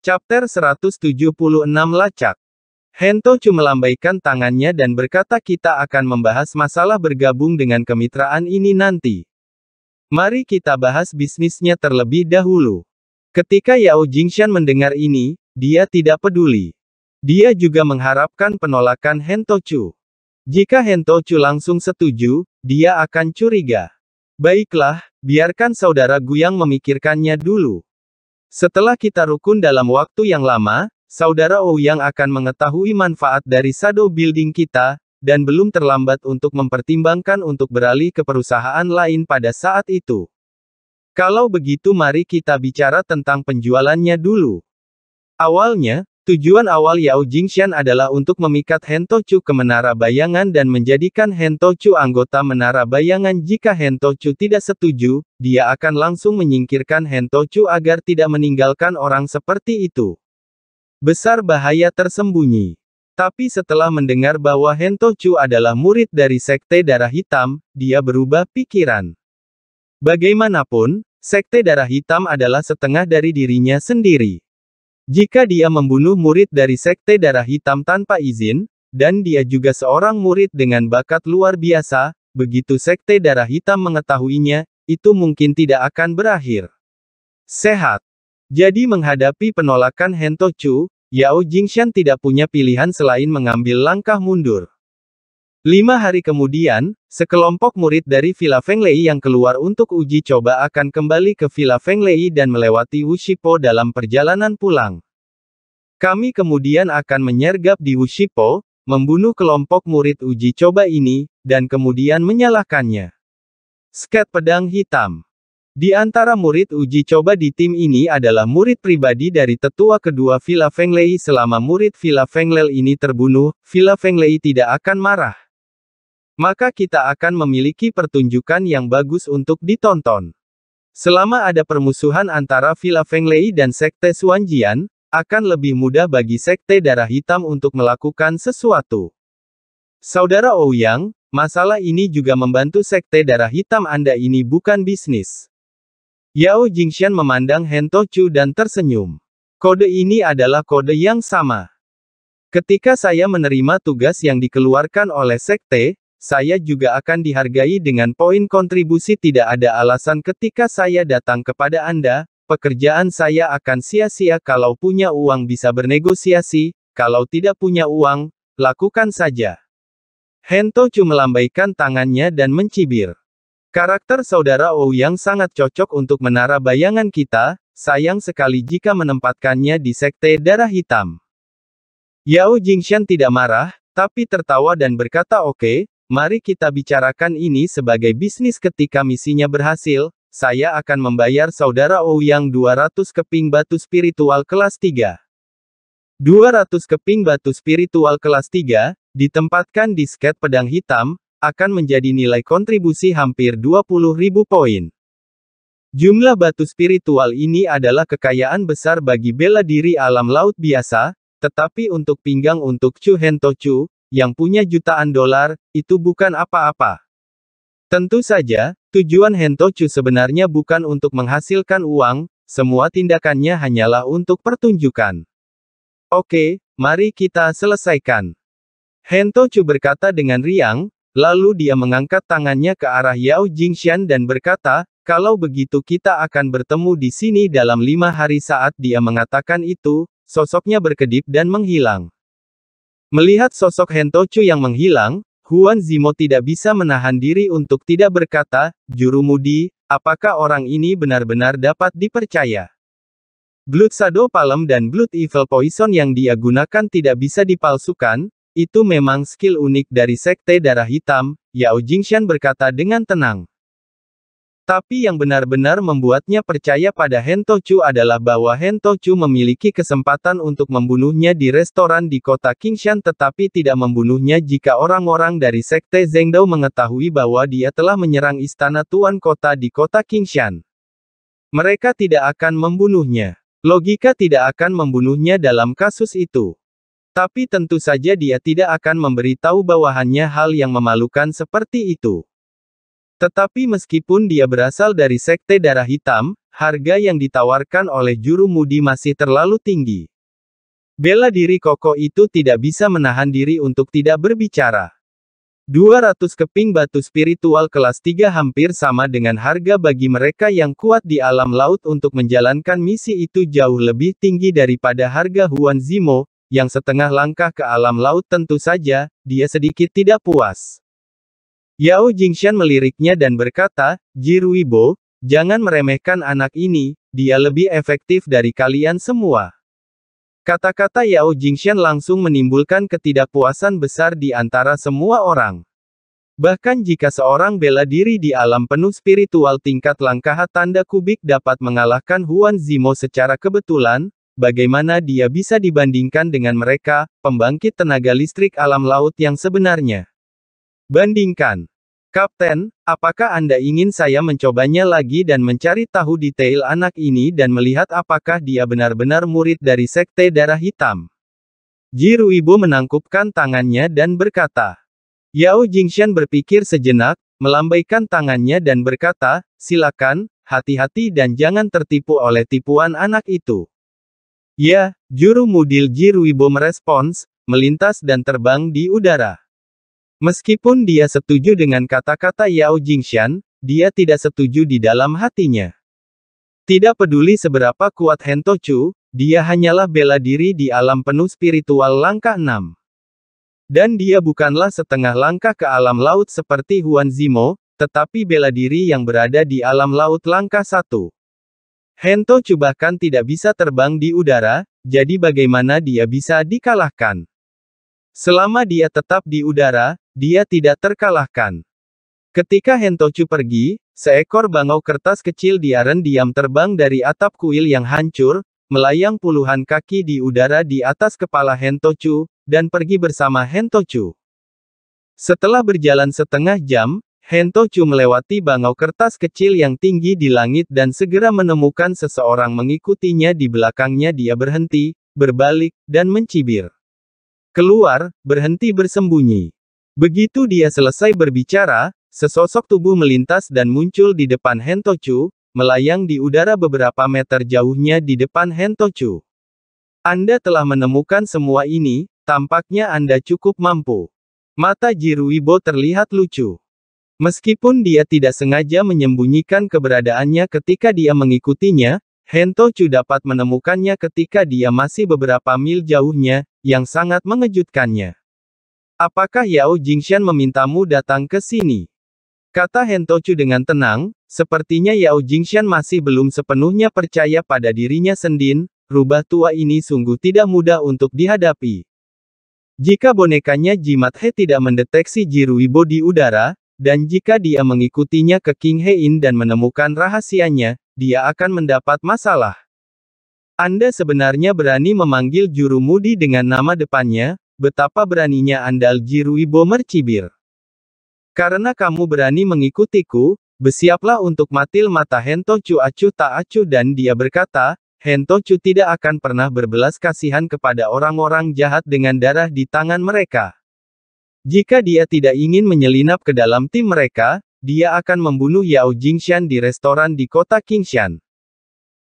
Chapter 176 Lacak Hento cuma melambaikan tangannya dan berkata kita akan membahas masalah bergabung dengan kemitraan ini nanti. Mari kita bahas bisnisnya terlebih dahulu. Ketika Yao Jingshan mendengar ini, dia tidak peduli. Dia juga mengharapkan penolakan Hento Chu. Jika Hento Chu langsung setuju, dia akan curiga. Baiklah, biarkan saudara Guyang memikirkannya dulu. Setelah kita rukun dalam waktu yang lama, Saudara Ouyang akan mengetahui manfaat dari shadow building kita, dan belum terlambat untuk mempertimbangkan untuk beralih ke perusahaan lain pada saat itu. Kalau begitu mari kita bicara tentang penjualannya dulu. Awalnya, Tujuan awal Yao Jingxian adalah untuk memikat Hentochu ke Menara Bayangan dan menjadikan Hentochu anggota Menara Bayangan. Jika Hentochu tidak setuju, dia akan langsung menyingkirkan Hentochu agar tidak meninggalkan orang seperti itu. Besar bahaya tersembunyi. Tapi setelah mendengar bahwa Hentochu adalah murid dari Sekte Darah Hitam, dia berubah pikiran. Bagaimanapun, Sekte Darah Hitam adalah setengah dari dirinya sendiri. Jika dia membunuh murid dari Sekte Darah Hitam tanpa izin, dan dia juga seorang murid dengan bakat luar biasa, begitu Sekte Darah Hitam mengetahuinya, itu mungkin tidak akan berakhir. Sehat. Jadi menghadapi penolakan Hentochu, Yao Jingshan tidak punya pilihan selain mengambil langkah mundur. Lima hari kemudian, sekelompok murid dari Villa Fenglei yang keluar untuk uji coba akan kembali ke Villa Fenglei dan melewati Wushipo dalam perjalanan pulang. Kami kemudian akan menyergap di Wushipo, membunuh kelompok murid uji coba ini, dan kemudian menyalahkannya. Sket pedang hitam. Di antara murid uji coba di tim ini adalah murid pribadi dari tetua kedua Villa Fenglei selama murid Villa Fenglei ini terbunuh, Villa Fenglei tidak akan marah maka kita akan memiliki pertunjukan yang bagus untuk ditonton. Selama ada permusuhan antara Villa Fenglei dan Sekte Suanjian, akan lebih mudah bagi Sekte Darah Hitam untuk melakukan sesuatu. Saudara Ouyang, masalah ini juga membantu Sekte Darah Hitam Anda ini bukan bisnis. Yao Jingxian memandang Hento Chu dan tersenyum. Kode ini adalah kode yang sama. Ketika saya menerima tugas yang dikeluarkan oleh Sekte, saya juga akan dihargai dengan poin kontribusi tidak ada alasan ketika saya datang kepada Anda, pekerjaan saya akan sia-sia kalau punya uang bisa bernegosiasi, kalau tidak punya uang, lakukan saja. Hento cuma melambaikan tangannya dan mencibir. Karakter saudara Ou yang sangat cocok untuk menara bayangan kita, sayang sekali jika menempatkannya di sekte darah hitam. Yao Jingshan tidak marah, tapi tertawa dan berkata oke, okay, Mari kita bicarakan ini sebagai bisnis ketika misinya berhasil, saya akan membayar saudara Ouyang 200 keping batu spiritual kelas 3. 200 keping batu spiritual kelas 3, ditempatkan di sket pedang hitam, akan menjadi nilai kontribusi hampir ribu poin. Jumlah batu spiritual ini adalah kekayaan besar bagi bela diri alam laut biasa, tetapi untuk pinggang untuk Chu Hentochu yang punya jutaan dolar, itu bukan apa-apa. Tentu saja, tujuan Hentochu sebenarnya bukan untuk menghasilkan uang, semua tindakannya hanyalah untuk pertunjukan. Oke, mari kita selesaikan. Hentochu berkata dengan riang, lalu dia mengangkat tangannya ke arah Yao Jingxian dan berkata, kalau begitu kita akan bertemu di sini dalam lima hari saat dia mengatakan itu, sosoknya berkedip dan menghilang. Melihat sosok Hentochu yang menghilang, Huan Zimo tidak bisa menahan diri untuk tidak berkata, Jurumudi, apakah orang ini benar-benar dapat dipercaya? Blood Shadow Palem dan Blood Evil Poison yang dia gunakan tidak bisa dipalsukan, itu memang skill unik dari Sekte Darah Hitam, Yao Jingshan berkata dengan tenang. Tapi yang benar-benar membuatnya percaya pada Hentochu adalah bahwa Hentochu memiliki kesempatan untuk membunuhnya di restoran di kota Kingshan, tetapi tidak membunuhnya jika orang-orang dari sekte Zengdao mengetahui bahwa dia telah menyerang istana tuan kota di kota Kingshan. Mereka tidak akan membunuhnya. Logika tidak akan membunuhnya dalam kasus itu. Tapi tentu saja dia tidak akan memberitahu bawahannya hal yang memalukan seperti itu. Tetapi meskipun dia berasal dari sekte darah hitam, harga yang ditawarkan oleh juru mudi masih terlalu tinggi. Bela diri koko itu tidak bisa menahan diri untuk tidak berbicara. 200 keping batu spiritual kelas 3 hampir sama dengan harga bagi mereka yang kuat di alam laut untuk menjalankan misi itu jauh lebih tinggi daripada harga Huan Zimo, yang setengah langkah ke alam laut tentu saja, dia sedikit tidak puas. Yao Jingxian meliriknya dan berkata, Jiruibo, jangan meremehkan anak ini, dia lebih efektif dari kalian semua. Kata-kata Yao Jingxian langsung menimbulkan ketidakpuasan besar di antara semua orang. Bahkan jika seorang bela diri di alam penuh spiritual tingkat langkah tanda kubik dapat mengalahkan Huan Zimo secara kebetulan, bagaimana dia bisa dibandingkan dengan mereka, pembangkit tenaga listrik alam laut yang sebenarnya. Bandingkan. Kapten, apakah Anda ingin saya mencobanya lagi dan mencari tahu detail anak ini dan melihat apakah dia benar-benar murid dari sekte darah hitam? Jiru Ibu menangkupkan tangannya dan berkata. Yao Jingshan berpikir sejenak, melambaikan tangannya dan berkata, silakan, hati-hati dan jangan tertipu oleh tipuan anak itu. Ya, juru mudil Ibu merespons, melintas dan terbang di udara. Meskipun dia setuju dengan kata-kata Yao Jingxian, dia tidak setuju di dalam hatinya. Tidak peduli seberapa kuat Hento Chu, dia hanyalah bela diri di alam penuh spiritual langkah 6. Dan dia bukanlah setengah langkah ke alam laut seperti Huan Zimo, tetapi bela diri yang berada di alam laut langkah 1. Hento Chu bahkan tidak bisa terbang di udara, jadi bagaimana dia bisa dikalahkan? Selama dia tetap di udara, dia tidak terkalahkan. Ketika Hentochu pergi, seekor bangau kertas kecil diaren diam terbang dari atap kuil yang hancur, melayang puluhan kaki di udara di atas kepala Hentochu, dan pergi bersama Hentochu. Setelah berjalan setengah jam, Hentochu melewati bangau kertas kecil yang tinggi di langit dan segera menemukan seseorang mengikutinya di belakangnya dia berhenti, berbalik, dan mencibir. Keluar, berhenti bersembunyi. Begitu dia selesai berbicara, sesosok tubuh melintas dan muncul di depan Hentochu, melayang di udara beberapa meter jauhnya di depan Hentochu. Anda telah menemukan semua ini, tampaknya Anda cukup mampu. Mata Jiruibo terlihat lucu. Meskipun dia tidak sengaja menyembunyikan keberadaannya ketika dia mengikutinya, Hentochu dapat menemukannya ketika dia masih beberapa mil jauhnya, yang sangat mengejutkannya. Apakah Yao Jingxian memintamu datang ke sini? Kata Hentouchu dengan tenang, sepertinya Yao Jingxian masih belum sepenuhnya percaya pada dirinya sendiri, rubah tua ini sungguh tidak mudah untuk dihadapi. Jika bonekanya Jimat He tidak mendeteksi Jirui di udara, dan jika dia mengikutinya ke King Hein dan menemukan rahasianya, dia akan mendapat masalah. Anda sebenarnya berani memanggil juru mudi dengan nama depannya, betapa beraninya Anda Bomer mercibir. Karena kamu berani mengikutiku, bersiaplah untuk matil mata Hento Cu acu tak acu dan dia berkata, Hento Cu tidak akan pernah berbelas kasihan kepada orang-orang jahat dengan darah di tangan mereka. Jika dia tidak ingin menyelinap ke dalam tim mereka, dia akan membunuh Yao Jingshan di restoran di kota Kingshan.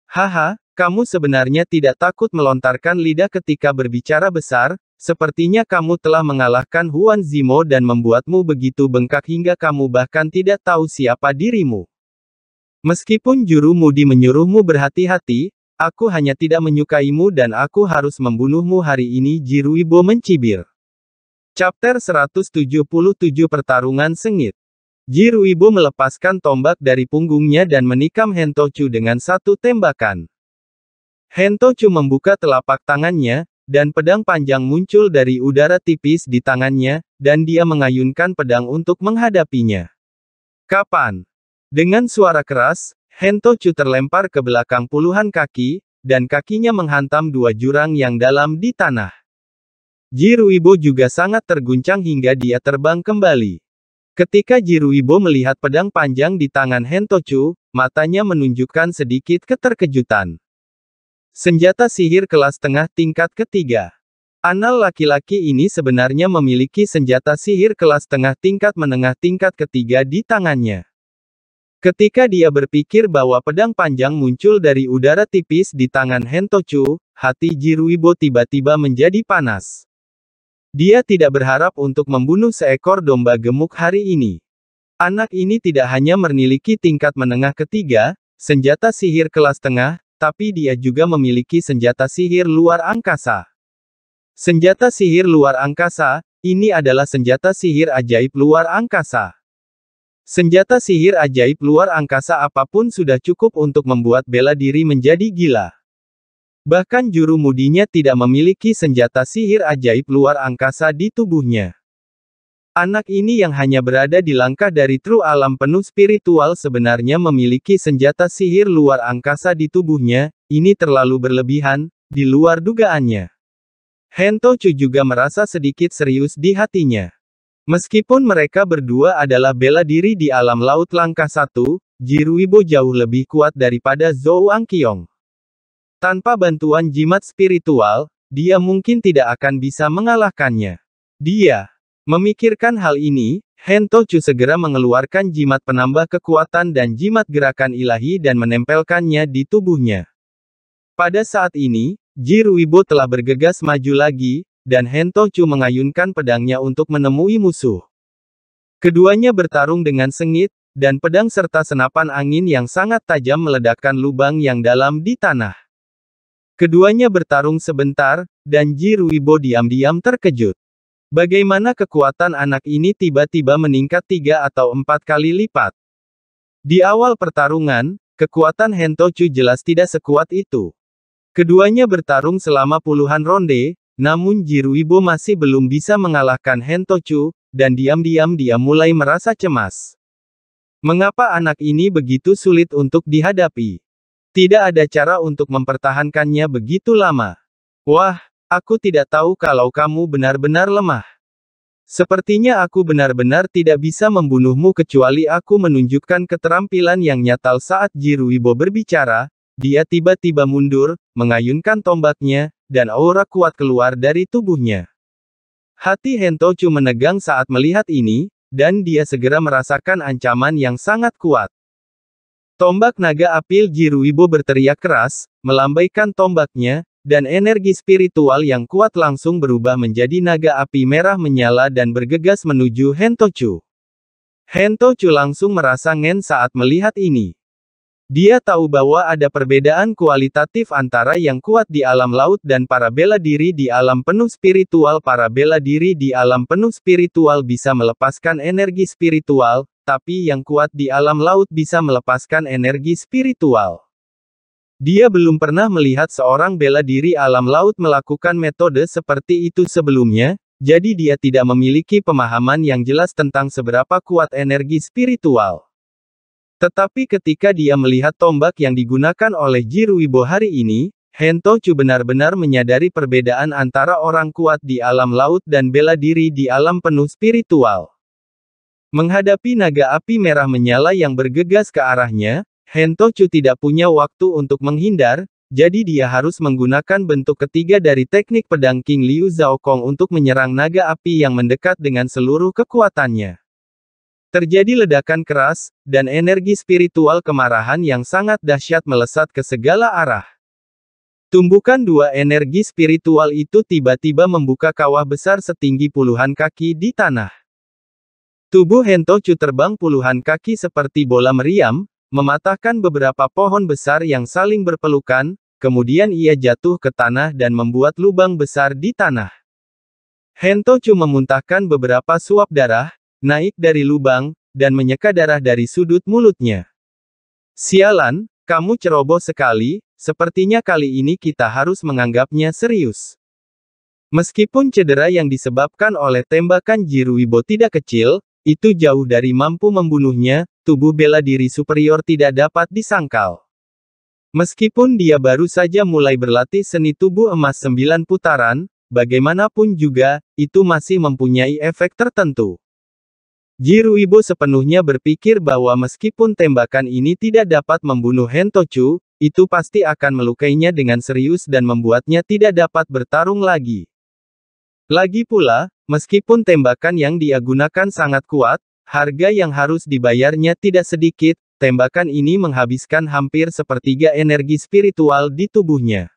Haha, kamu sebenarnya tidak takut melontarkan lidah ketika berbicara besar, sepertinya kamu telah mengalahkan Huan Zimo dan membuatmu begitu bengkak hingga kamu bahkan tidak tahu siapa dirimu. Meskipun juru mudi menyuruhmu berhati-hati, aku hanya tidak menyukaimu dan aku harus membunuhmu hari ini Jiru Ibo mencibir. Chapter 177 Pertarungan Sengit Jiru Ibo melepaskan tombak dari punggungnya dan menikam Hentochu dengan satu tembakan. Hento Chu membuka telapak tangannya, dan pedang panjang muncul dari udara tipis di tangannya, dan dia mengayunkan pedang untuk menghadapinya. Kapan? Dengan suara keras, Hento Chu terlempar ke belakang puluhan kaki, dan kakinya menghantam dua jurang yang dalam di tanah. Jiruibo juga sangat terguncang hingga dia terbang kembali. Ketika Jiruibo melihat pedang panjang di tangan Hentochu, matanya menunjukkan sedikit keterkejutan. Senjata sihir kelas tengah tingkat ketiga. Anal laki-laki ini sebenarnya memiliki senjata sihir kelas tengah tingkat menengah tingkat ketiga di tangannya. Ketika dia berpikir bahwa pedang panjang muncul dari udara tipis di tangan Hentochu, hati Jiruibo tiba-tiba menjadi panas. Dia tidak berharap untuk membunuh seekor domba gemuk hari ini. Anak ini tidak hanya memiliki tingkat menengah ketiga, senjata sihir kelas tengah, tapi dia juga memiliki senjata sihir luar angkasa. Senjata sihir luar angkasa, ini adalah senjata sihir ajaib luar angkasa. Senjata sihir ajaib luar angkasa apapun sudah cukup untuk membuat bela diri menjadi gila. Bahkan juru mudinya tidak memiliki senjata sihir ajaib luar angkasa di tubuhnya. Anak ini yang hanya berada di langkah dari tru alam penuh spiritual sebenarnya memiliki senjata sihir luar angkasa di tubuhnya, ini terlalu berlebihan, di luar dugaannya. Hento Chu juga merasa sedikit serius di hatinya. Meskipun mereka berdua adalah bela diri di alam laut langkah satu, Jiruibo jauh lebih kuat daripada Zhou Angkyong. Tanpa bantuan jimat spiritual, dia mungkin tidak akan bisa mengalahkannya. Dia Memikirkan hal ini, Hentochu segera mengeluarkan jimat penambah kekuatan dan jimat gerakan ilahi dan menempelkannya di tubuhnya. Pada saat ini, Jiruibo telah bergegas maju lagi, dan Hentochu mengayunkan pedangnya untuk menemui musuh. Keduanya bertarung dengan sengit, dan pedang serta senapan angin yang sangat tajam meledakkan lubang yang dalam di tanah. Keduanya bertarung sebentar, dan Jiruibo diam-diam terkejut. Bagaimana kekuatan anak ini tiba-tiba meningkat tiga atau empat kali lipat? Di awal pertarungan, kekuatan Hentochu jelas tidak sekuat itu. Keduanya bertarung selama puluhan ronde, namun Jiruibo masih belum bisa mengalahkan Hentochu, dan diam-diam dia mulai merasa cemas. Mengapa anak ini begitu sulit untuk dihadapi? Tidak ada cara untuk mempertahankannya begitu lama. Wah, Aku tidak tahu kalau kamu benar-benar lemah. Sepertinya aku benar-benar tidak bisa membunuhmu kecuali aku menunjukkan keterampilan yang nyata. saat Jiruibo berbicara, dia tiba-tiba mundur, mengayunkan tombaknya, dan aura kuat keluar dari tubuhnya. Hati Hentochu menegang saat melihat ini, dan dia segera merasakan ancaman yang sangat kuat. Tombak naga apil Jiruibo berteriak keras, melambaikan tombaknya, dan energi spiritual yang kuat langsung berubah menjadi naga api merah menyala dan bergegas menuju Hentochu. Hentochu langsung merasa ngen saat melihat ini. Dia tahu bahwa ada perbedaan kualitatif antara yang kuat di alam laut dan para bela diri di alam penuh spiritual. Para bela diri di alam penuh spiritual bisa melepaskan energi spiritual, tapi yang kuat di alam laut bisa melepaskan energi spiritual. Dia belum pernah melihat seorang bela diri alam laut melakukan metode seperti itu sebelumnya, jadi dia tidak memiliki pemahaman yang jelas tentang seberapa kuat energi spiritual. Tetapi ketika dia melihat tombak yang digunakan oleh Jiruibo hari ini, Hento Hentochu benar-benar menyadari perbedaan antara orang kuat di alam laut dan bela diri di alam penuh spiritual. Menghadapi naga api merah menyala yang bergegas ke arahnya, Hentochu tidak punya waktu untuk menghindar, jadi dia harus menggunakan bentuk ketiga dari teknik pedang King Liu Kong untuk menyerang naga api yang mendekat dengan seluruh kekuatannya. Terjadi ledakan keras, dan energi spiritual kemarahan yang sangat dahsyat melesat ke segala arah. Tumbukan dua energi spiritual itu tiba-tiba membuka kawah besar setinggi puluhan kaki di tanah. Tubuh Hentochu terbang puluhan kaki seperti bola meriam, mematahkan beberapa pohon besar yang saling berpelukan, kemudian ia jatuh ke tanah dan membuat lubang besar di tanah. Hento cuma memuntahkan beberapa suap darah, naik dari lubang, dan menyeka darah dari sudut mulutnya. Sialan, kamu ceroboh sekali, sepertinya kali ini kita harus menganggapnya serius. Meskipun cedera yang disebabkan oleh tembakan Jiruibo tidak kecil, itu jauh dari mampu membunuhnya, tubuh bela diri superior tidak dapat disangkal. Meskipun dia baru saja mulai berlatih seni tubuh emas sembilan putaran, bagaimanapun juga, itu masih mempunyai efek tertentu. Jiru Ibo sepenuhnya berpikir bahwa meskipun tembakan ini tidak dapat membunuh Hentochu, itu pasti akan melukainya dengan serius dan membuatnya tidak dapat bertarung lagi. Lagi pula, meskipun tembakan yang dia gunakan sangat kuat, Harga yang harus dibayarnya tidak sedikit, tembakan ini menghabiskan hampir sepertiga energi spiritual di tubuhnya.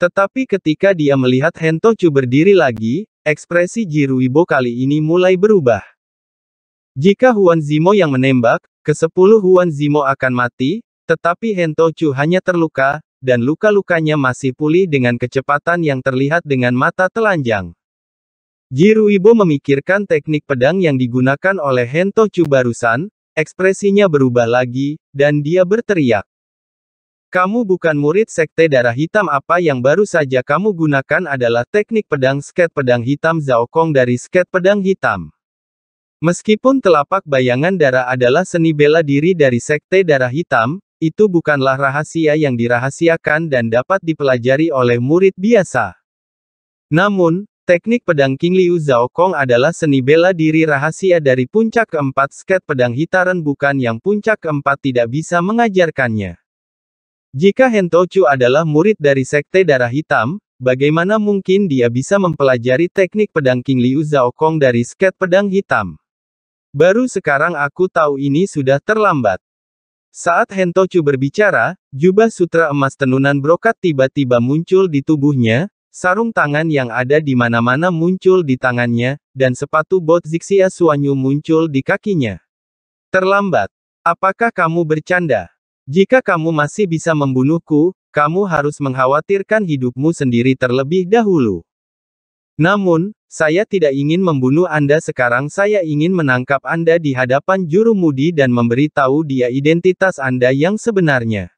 Tetapi ketika dia melihat Hentochu berdiri lagi, ekspresi Jiruibo kali ini mulai berubah. Jika Huan Zimo yang menembak, kesepuluh Huan Zimo akan mati, tetapi Hentochu hanya terluka, dan luka-lukanya masih pulih dengan kecepatan yang terlihat dengan mata telanjang. Jiruibo memikirkan teknik pedang yang digunakan oleh Hento Chu barusan, ekspresinya berubah lagi, dan dia berteriak. Kamu bukan murid sekte darah hitam apa yang baru saja kamu gunakan adalah teknik pedang sket pedang hitam Zaokong dari sket pedang hitam. Meskipun telapak bayangan darah adalah seni bela diri dari sekte darah hitam, itu bukanlah rahasia yang dirahasiakan dan dapat dipelajari oleh murid biasa. Namun, Teknik pedang King Liu Zhao Kong adalah seni bela diri rahasia dari puncak keempat sket pedang hitaran bukan yang puncak keempat tidak bisa mengajarkannya. Jika Chu adalah murid dari sekte darah hitam, bagaimana mungkin dia bisa mempelajari teknik pedang King Liu Zhao Kong dari sket pedang hitam? Baru sekarang aku tahu ini sudah terlambat. Saat Chu berbicara, jubah sutra emas tenunan brokat tiba-tiba muncul di tubuhnya, Sarung tangan yang ada di mana-mana muncul di tangannya, dan sepatu bot Zixia Suanyu muncul di kakinya. Terlambat. Apakah kamu bercanda? Jika kamu masih bisa membunuhku, kamu harus mengkhawatirkan hidupmu sendiri terlebih dahulu. Namun, saya tidak ingin membunuh Anda sekarang saya ingin menangkap Anda di hadapan juru mudi dan memberitahu dia identitas Anda yang sebenarnya.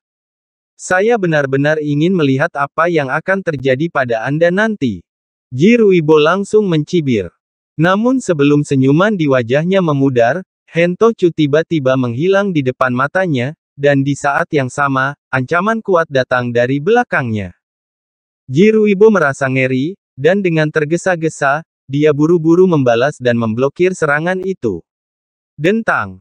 Saya benar-benar ingin melihat apa yang akan terjadi pada Anda nanti. Ji Ruibo langsung mencibir. Namun sebelum senyuman di wajahnya memudar, Hento Chu tiba-tiba menghilang di depan matanya, dan di saat yang sama, ancaman kuat datang dari belakangnya. Ji Ruibo merasa ngeri, dan dengan tergesa-gesa, dia buru-buru membalas dan memblokir serangan itu. Dentang.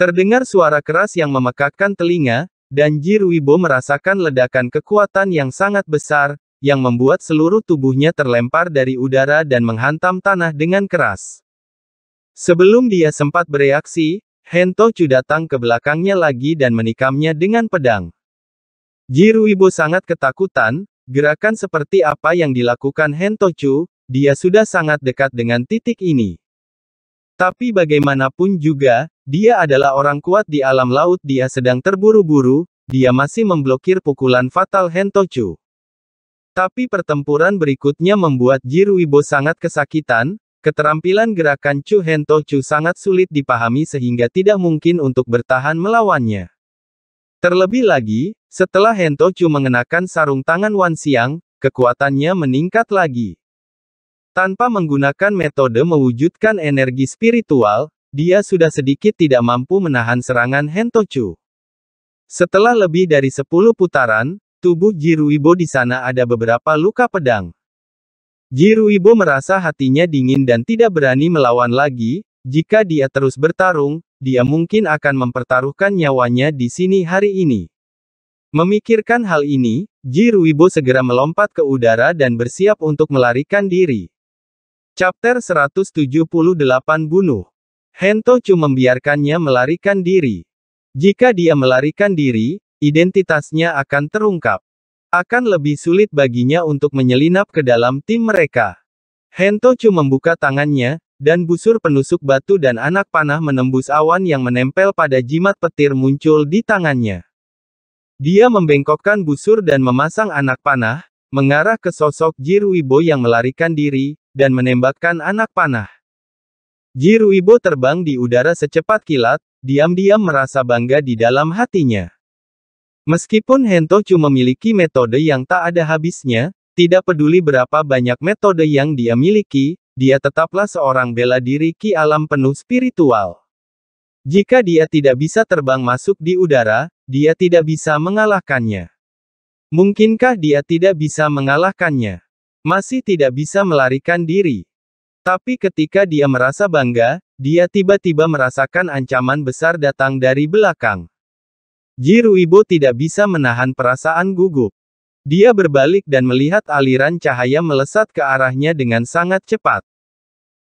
Terdengar suara keras yang memekakkan telinga, dan Wibo merasakan ledakan kekuatan yang sangat besar, yang membuat seluruh tubuhnya terlempar dari udara dan menghantam tanah dengan keras. Sebelum dia sempat bereaksi, Hento datang ke belakangnya lagi dan menikamnya dengan pedang. Jiruibo sangat ketakutan, gerakan seperti apa yang dilakukan Hento dia sudah sangat dekat dengan titik ini. Tapi bagaimanapun juga, dia adalah orang kuat di alam laut dia sedang terburu-buru, dia masih memblokir pukulan fatal Hentochu. Tapi pertempuran berikutnya membuat Jiruibo sangat kesakitan, keterampilan gerakan Chu Hentochu sangat sulit dipahami sehingga tidak mungkin untuk bertahan melawannya. Terlebih lagi, setelah Hentochu mengenakan sarung tangan Wan Siang, kekuatannya meningkat lagi. Tanpa menggunakan metode mewujudkan energi spiritual, dia sudah sedikit tidak mampu menahan serangan Hentochu. Setelah lebih dari 10 putaran, tubuh Jiruibo di sana ada beberapa luka pedang. Jiruibo merasa hatinya dingin dan tidak berani melawan lagi, jika dia terus bertarung, dia mungkin akan mempertaruhkan nyawanya di sini hari ini. Memikirkan hal ini, Jiruibo segera melompat ke udara dan bersiap untuk melarikan diri. Chapter 178 Bunuh. Hento Chu membiarkannya melarikan diri. Jika dia melarikan diri, identitasnya akan terungkap. Akan lebih sulit baginya untuk menyelinap ke dalam tim mereka. Hento Chu membuka tangannya, dan busur penusuk batu dan anak panah menembus awan yang menempel pada jimat petir muncul di tangannya. Dia membengkokkan busur dan memasang anak panah, mengarah ke sosok Jir Wibo yang melarikan diri, dan menembakkan anak panah. Jiru Ibo terbang di udara secepat kilat, diam-diam merasa bangga di dalam hatinya. Meskipun Hentochu memiliki metode yang tak ada habisnya, tidak peduli berapa banyak metode yang dia miliki, dia tetaplah seorang bela diri ki alam penuh spiritual. Jika dia tidak bisa terbang masuk di udara, dia tidak bisa mengalahkannya. Mungkinkah dia tidak bisa mengalahkannya? Masih tidak bisa melarikan diri. Tapi ketika dia merasa bangga, dia tiba-tiba merasakan ancaman besar datang dari belakang. Jiru Ibo tidak bisa menahan perasaan gugup. Dia berbalik dan melihat aliran cahaya melesat ke arahnya dengan sangat cepat.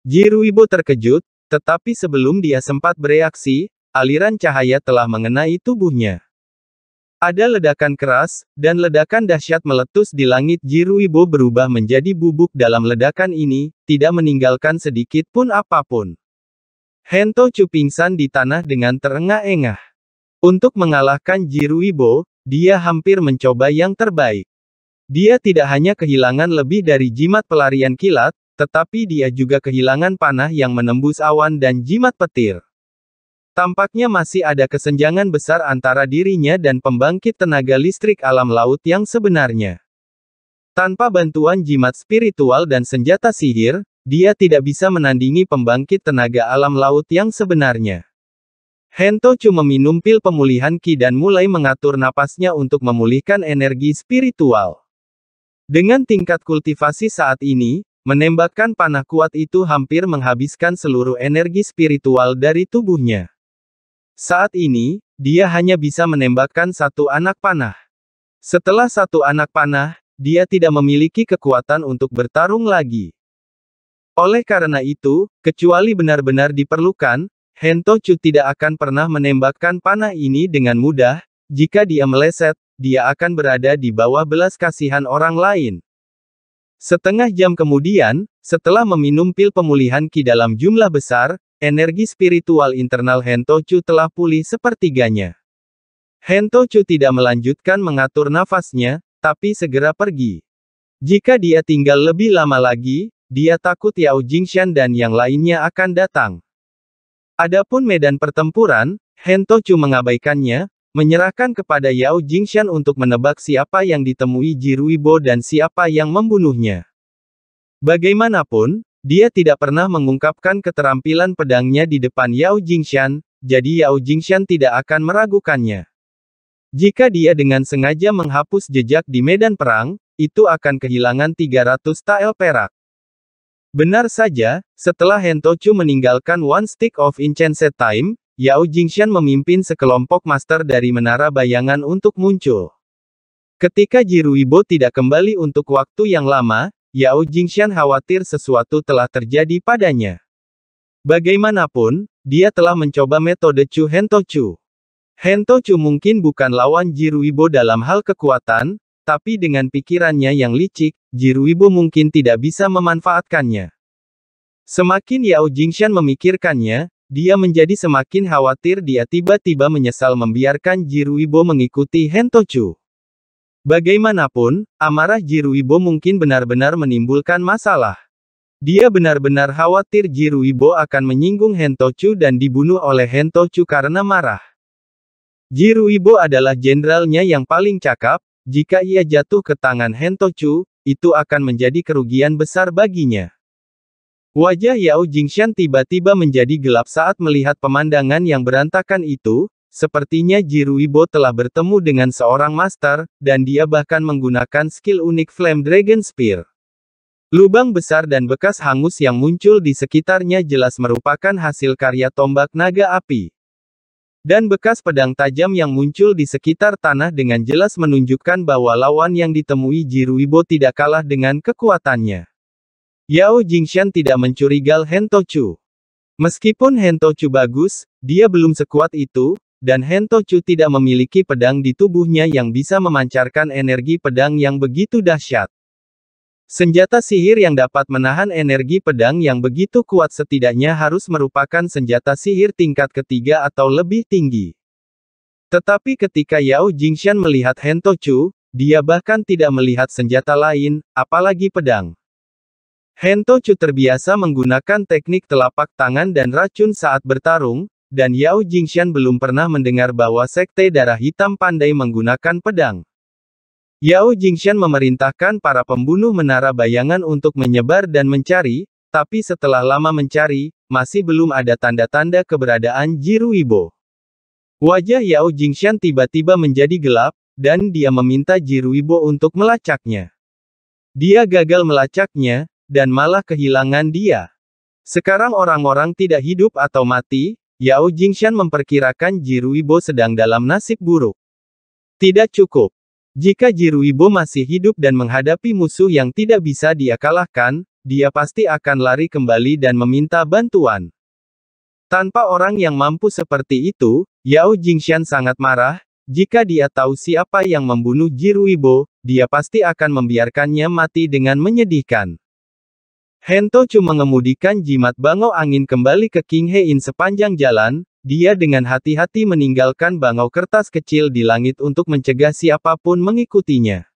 Jiru Ibo terkejut, tetapi sebelum dia sempat bereaksi, aliran cahaya telah mengenai tubuhnya. Ada ledakan keras, dan ledakan dahsyat meletus di langit Jiruibo berubah menjadi bubuk dalam ledakan ini, tidak meninggalkan sedikit pun apapun. Hento Chu pingsan di tanah dengan terengah-engah. Untuk mengalahkan Jiruibo, dia hampir mencoba yang terbaik. Dia tidak hanya kehilangan lebih dari jimat pelarian kilat, tetapi dia juga kehilangan panah yang menembus awan dan jimat petir. Tampaknya masih ada kesenjangan besar antara dirinya dan pembangkit tenaga listrik alam laut yang sebenarnya. Tanpa bantuan jimat spiritual dan senjata sihir, dia tidak bisa menandingi pembangkit tenaga alam laut yang sebenarnya. Hento cuma minum pil pemulihan Ki dan mulai mengatur napasnya untuk memulihkan energi spiritual. Dengan tingkat kultivasi saat ini, menembakkan panah kuat itu hampir menghabiskan seluruh energi spiritual dari tubuhnya. Saat ini, dia hanya bisa menembakkan satu anak panah. Setelah satu anak panah, dia tidak memiliki kekuatan untuk bertarung lagi. Oleh karena itu, kecuali benar-benar diperlukan, Hentochu tidak akan pernah menembakkan panah ini dengan mudah, jika dia meleset, dia akan berada di bawah belas kasihan orang lain. Setengah jam kemudian, setelah meminum pil pemulihan ki dalam jumlah besar, Energi spiritual internal Hentochu telah pulih sepertiganya. Hentochu tidak melanjutkan mengatur nafasnya, tapi segera pergi. Jika dia tinggal lebih lama lagi, dia takut Yao Jingshan dan yang lainnya akan datang. Adapun medan pertempuran, Hentochu mengabaikannya, menyerahkan kepada Yao Jingshan untuk menebak siapa yang ditemui Jiruibo dan siapa yang membunuhnya. Bagaimanapun, dia tidak pernah mengungkapkan keterampilan pedangnya di depan Yao Jingshan, jadi Yao Jingshan tidak akan meragukannya. Jika dia dengan sengaja menghapus jejak di medan perang, itu akan kehilangan 300 tael perak. Benar saja, setelah Hentochu meninggalkan One Stick of Incensed Time, Yao Jingshan memimpin sekelompok master dari Menara Bayangan untuk muncul. Ketika Jiruibo tidak kembali untuk waktu yang lama, Yao Jingxian khawatir sesuatu telah terjadi padanya. Bagaimanapun, dia telah mencoba metode Chu Hentochu. Hentochu mungkin bukan lawan Jiruibo dalam hal kekuatan, tapi dengan pikirannya yang licik, Jiruibo mungkin tidak bisa memanfaatkannya. Semakin Yao Jingxian memikirkannya, dia menjadi semakin khawatir dia tiba-tiba menyesal membiarkan Jiruibo mengikuti Hentochu. Bagaimanapun, amarah Jiruibo mungkin benar-benar menimbulkan masalah. Dia benar-benar khawatir Jiruibo akan menyinggung Hentochu dan dibunuh oleh Hentochu karena marah. Jiruibo adalah jenderalnya yang paling cakap, jika ia jatuh ke tangan Hentochu, itu akan menjadi kerugian besar baginya. Wajah Yao Jingshan tiba-tiba menjadi gelap saat melihat pemandangan yang berantakan itu, Sepertinya Jiruibo telah bertemu dengan seorang master, dan dia bahkan menggunakan skill unik Flame Dragon Spear. Lubang besar dan bekas hangus yang muncul di sekitarnya jelas merupakan hasil karya tombak naga api. Dan bekas pedang tajam yang muncul di sekitar tanah dengan jelas menunjukkan bahwa lawan yang ditemui Jiruibo tidak kalah dengan kekuatannya. Yao Jingshan tidak mencurigal Hentochu. Meskipun Hentochu bagus, dia belum sekuat itu, dan Hento Chu tidak memiliki pedang di tubuhnya yang bisa memancarkan energi pedang yang begitu dahsyat. Senjata sihir yang dapat menahan energi pedang yang begitu kuat setidaknya harus merupakan senjata sihir tingkat ketiga atau lebih tinggi. Tetapi ketika Yao Jingshan melihat Hento Chu, dia bahkan tidak melihat senjata lain, apalagi pedang. Hento Chu terbiasa menggunakan teknik telapak tangan dan racun saat bertarung, dan Yao Jingxian belum pernah mendengar bahwa sekte darah hitam pandai menggunakan pedang. Yao Jingxian memerintahkan para pembunuh menara bayangan untuk menyebar dan mencari, tapi setelah lama mencari, masih belum ada tanda-tanda keberadaan Ibo. Wajah Yao Jingxian tiba-tiba menjadi gelap, dan dia meminta Ibo untuk melacaknya. Dia gagal melacaknya, dan malah kehilangan dia. Sekarang orang-orang tidak hidup atau mati, Yao Jingshan memperkirakan Jiruibo sedang dalam nasib buruk. Tidak cukup. Jika Jiruibo masih hidup dan menghadapi musuh yang tidak bisa dia kalahkan, dia pasti akan lari kembali dan meminta bantuan. Tanpa orang yang mampu seperti itu, Yao Jingshan sangat marah, jika dia tahu siapa yang membunuh Jiruibo, dia pasti akan membiarkannya mati dengan menyedihkan. Hento cuma mengemudikan jimat bangau angin kembali ke King In sepanjang jalan, dia dengan hati-hati meninggalkan bangau kertas kecil di langit untuk mencegah siapapun mengikutinya.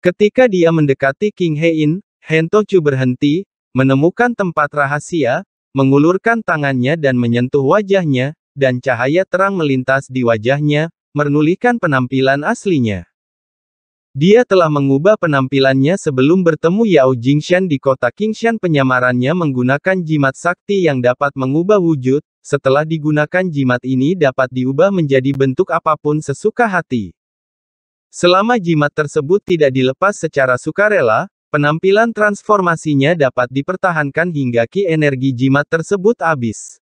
Ketika dia mendekati King In, Hento Chu berhenti, menemukan tempat rahasia, mengulurkan tangannya dan menyentuh wajahnya, dan cahaya terang melintas di wajahnya, menulihkan penampilan aslinya. Dia telah mengubah penampilannya sebelum bertemu Yao Jingshan di kota Qingshan penyamarannya menggunakan jimat sakti yang dapat mengubah wujud, setelah digunakan jimat ini dapat diubah menjadi bentuk apapun sesuka hati. Selama jimat tersebut tidak dilepas secara sukarela, penampilan transformasinya dapat dipertahankan hingga ki energi jimat tersebut habis.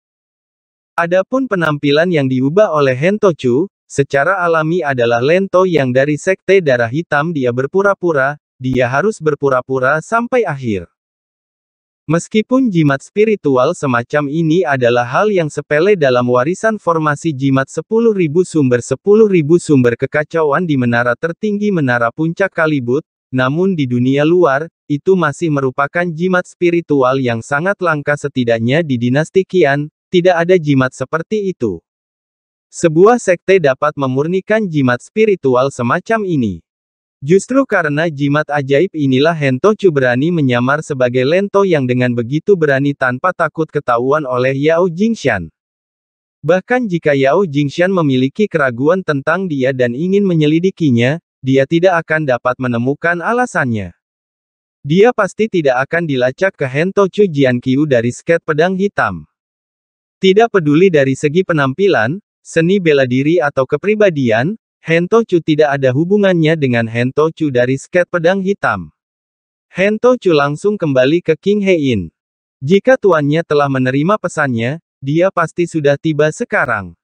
Adapun penampilan yang diubah oleh Hentochu, Secara alami adalah Lento yang dari sekte darah hitam dia berpura-pura, dia harus berpura-pura sampai akhir. Meskipun jimat spiritual semacam ini adalah hal yang sepele dalam warisan formasi jimat 10.000 sumber 10.000 sumber kekacauan di menara tertinggi menara puncak Kalibut, namun di dunia luar, itu masih merupakan jimat spiritual yang sangat langka setidaknya di dinasti Qian, tidak ada jimat seperti itu. Sebuah sekte dapat memurnikan jimat spiritual semacam ini. Justru karena jimat ajaib inilah Hentochu berani menyamar sebagai Lento yang dengan begitu berani tanpa takut ketahuan oleh Yao Jingxian. Bahkan jika Yao Jingxian memiliki keraguan tentang dia dan ingin menyelidikinya, dia tidak akan dapat menemukan alasannya. Dia pasti tidak akan dilacak ke Hentochu Jiankiu dari sket pedang hitam. Tidak peduli dari segi penampilan, seni bela diri atau kepribadian, Hentochu tidak ada hubungannya dengan Hentochu dari sket pedang hitam. Hentochu langsung kembali ke King Hein. Jika tuannya telah menerima pesannya, dia pasti sudah tiba sekarang.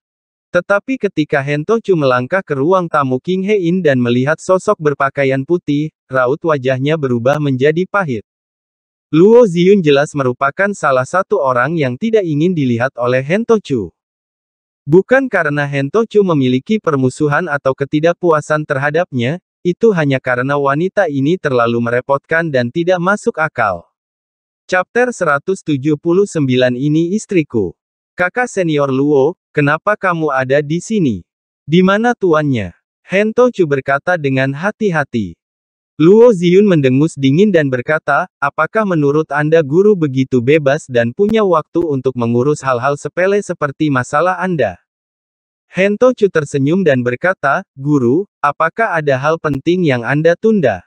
Tetapi ketika Hentochu melangkah ke ruang tamu King Hein dan melihat sosok berpakaian putih, raut wajahnya berubah menjadi pahit. Luo Ziyun jelas merupakan salah satu orang yang tidak ingin dilihat oleh Hentochu. Bukan karena Hentochu memiliki permusuhan atau ketidakpuasan terhadapnya, itu hanya karena wanita ini terlalu merepotkan dan tidak masuk akal. Chapter 179 ini istriku. Kakak senior Luo, kenapa kamu ada di sini? Di mana tuannya? Hentochu berkata dengan hati-hati. Luo Ziyun mendengus dingin dan berkata, apakah menurut Anda guru begitu bebas dan punya waktu untuk mengurus hal-hal sepele seperti masalah Anda? Hento Chu tersenyum dan berkata, Guru, apakah ada hal penting yang Anda tunda?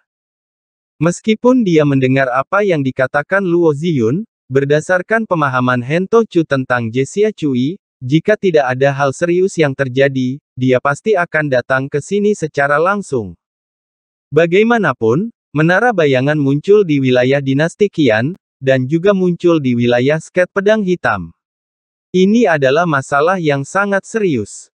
Meskipun dia mendengar apa yang dikatakan Luo Ziyun, berdasarkan pemahaman Hento Chu tentang Jesia Cui, jika tidak ada hal serius yang terjadi, dia pasti akan datang ke sini secara langsung. Bagaimanapun, menara bayangan muncul di wilayah dinasti Qian, dan juga muncul di wilayah sket pedang hitam. Ini adalah masalah yang sangat serius.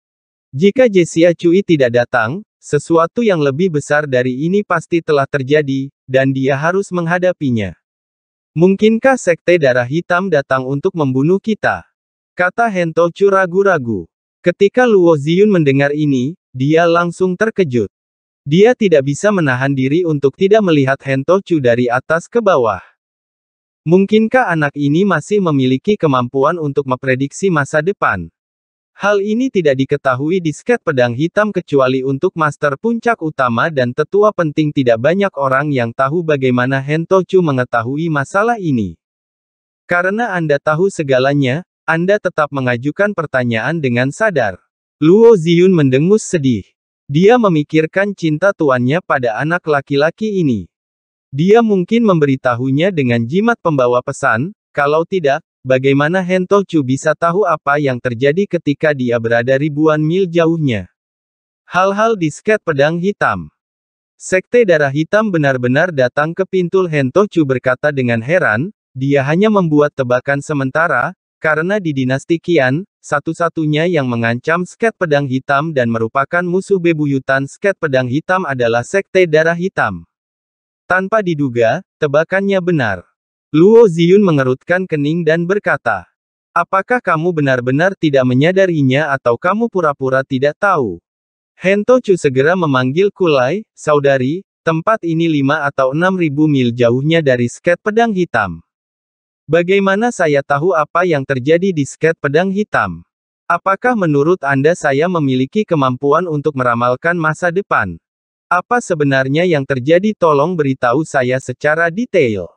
Jika Jesia Cui tidak datang, sesuatu yang lebih besar dari ini pasti telah terjadi, dan dia harus menghadapinya. Mungkinkah sekte darah hitam datang untuk membunuh kita? Kata Hento Cu ragu-ragu. Ketika Luo Ziyun mendengar ini, dia langsung terkejut. Dia tidak bisa menahan diri untuk tidak melihat Hentochu dari atas ke bawah. Mungkinkah anak ini masih memiliki kemampuan untuk memprediksi masa depan? Hal ini tidak diketahui di sket pedang hitam kecuali untuk master puncak utama dan tetua penting tidak banyak orang yang tahu bagaimana Hentochu mengetahui masalah ini. Karena Anda tahu segalanya, Anda tetap mengajukan pertanyaan dengan sadar. Luo Ziyun mendengus sedih. Dia memikirkan cinta tuannya pada anak laki-laki ini. Dia mungkin memberitahunya dengan jimat pembawa pesan, kalau tidak, bagaimana Hentochu bisa tahu apa yang terjadi ketika dia berada ribuan mil jauhnya. Hal-hal disket pedang hitam. Sekte darah hitam benar-benar datang ke pintul Hentochu berkata dengan heran, dia hanya membuat tebakan sementara, karena di dinasti Qian, satu-satunya yang mengancam sket pedang hitam dan merupakan musuh bebuyutan sket pedang hitam adalah sekte darah hitam. Tanpa diduga, tebakannya benar. Luo Ziyun mengerutkan kening dan berkata, Apakah kamu benar-benar tidak menyadarinya atau kamu pura-pura tidak tahu? Hento Chu segera memanggil Kulai, saudari, tempat ini lima atau enam ribu mil jauhnya dari sket pedang hitam. Bagaimana saya tahu apa yang terjadi di sket pedang hitam? Apakah menurut Anda saya memiliki kemampuan untuk meramalkan masa depan? Apa sebenarnya yang terjadi tolong beritahu saya secara detail.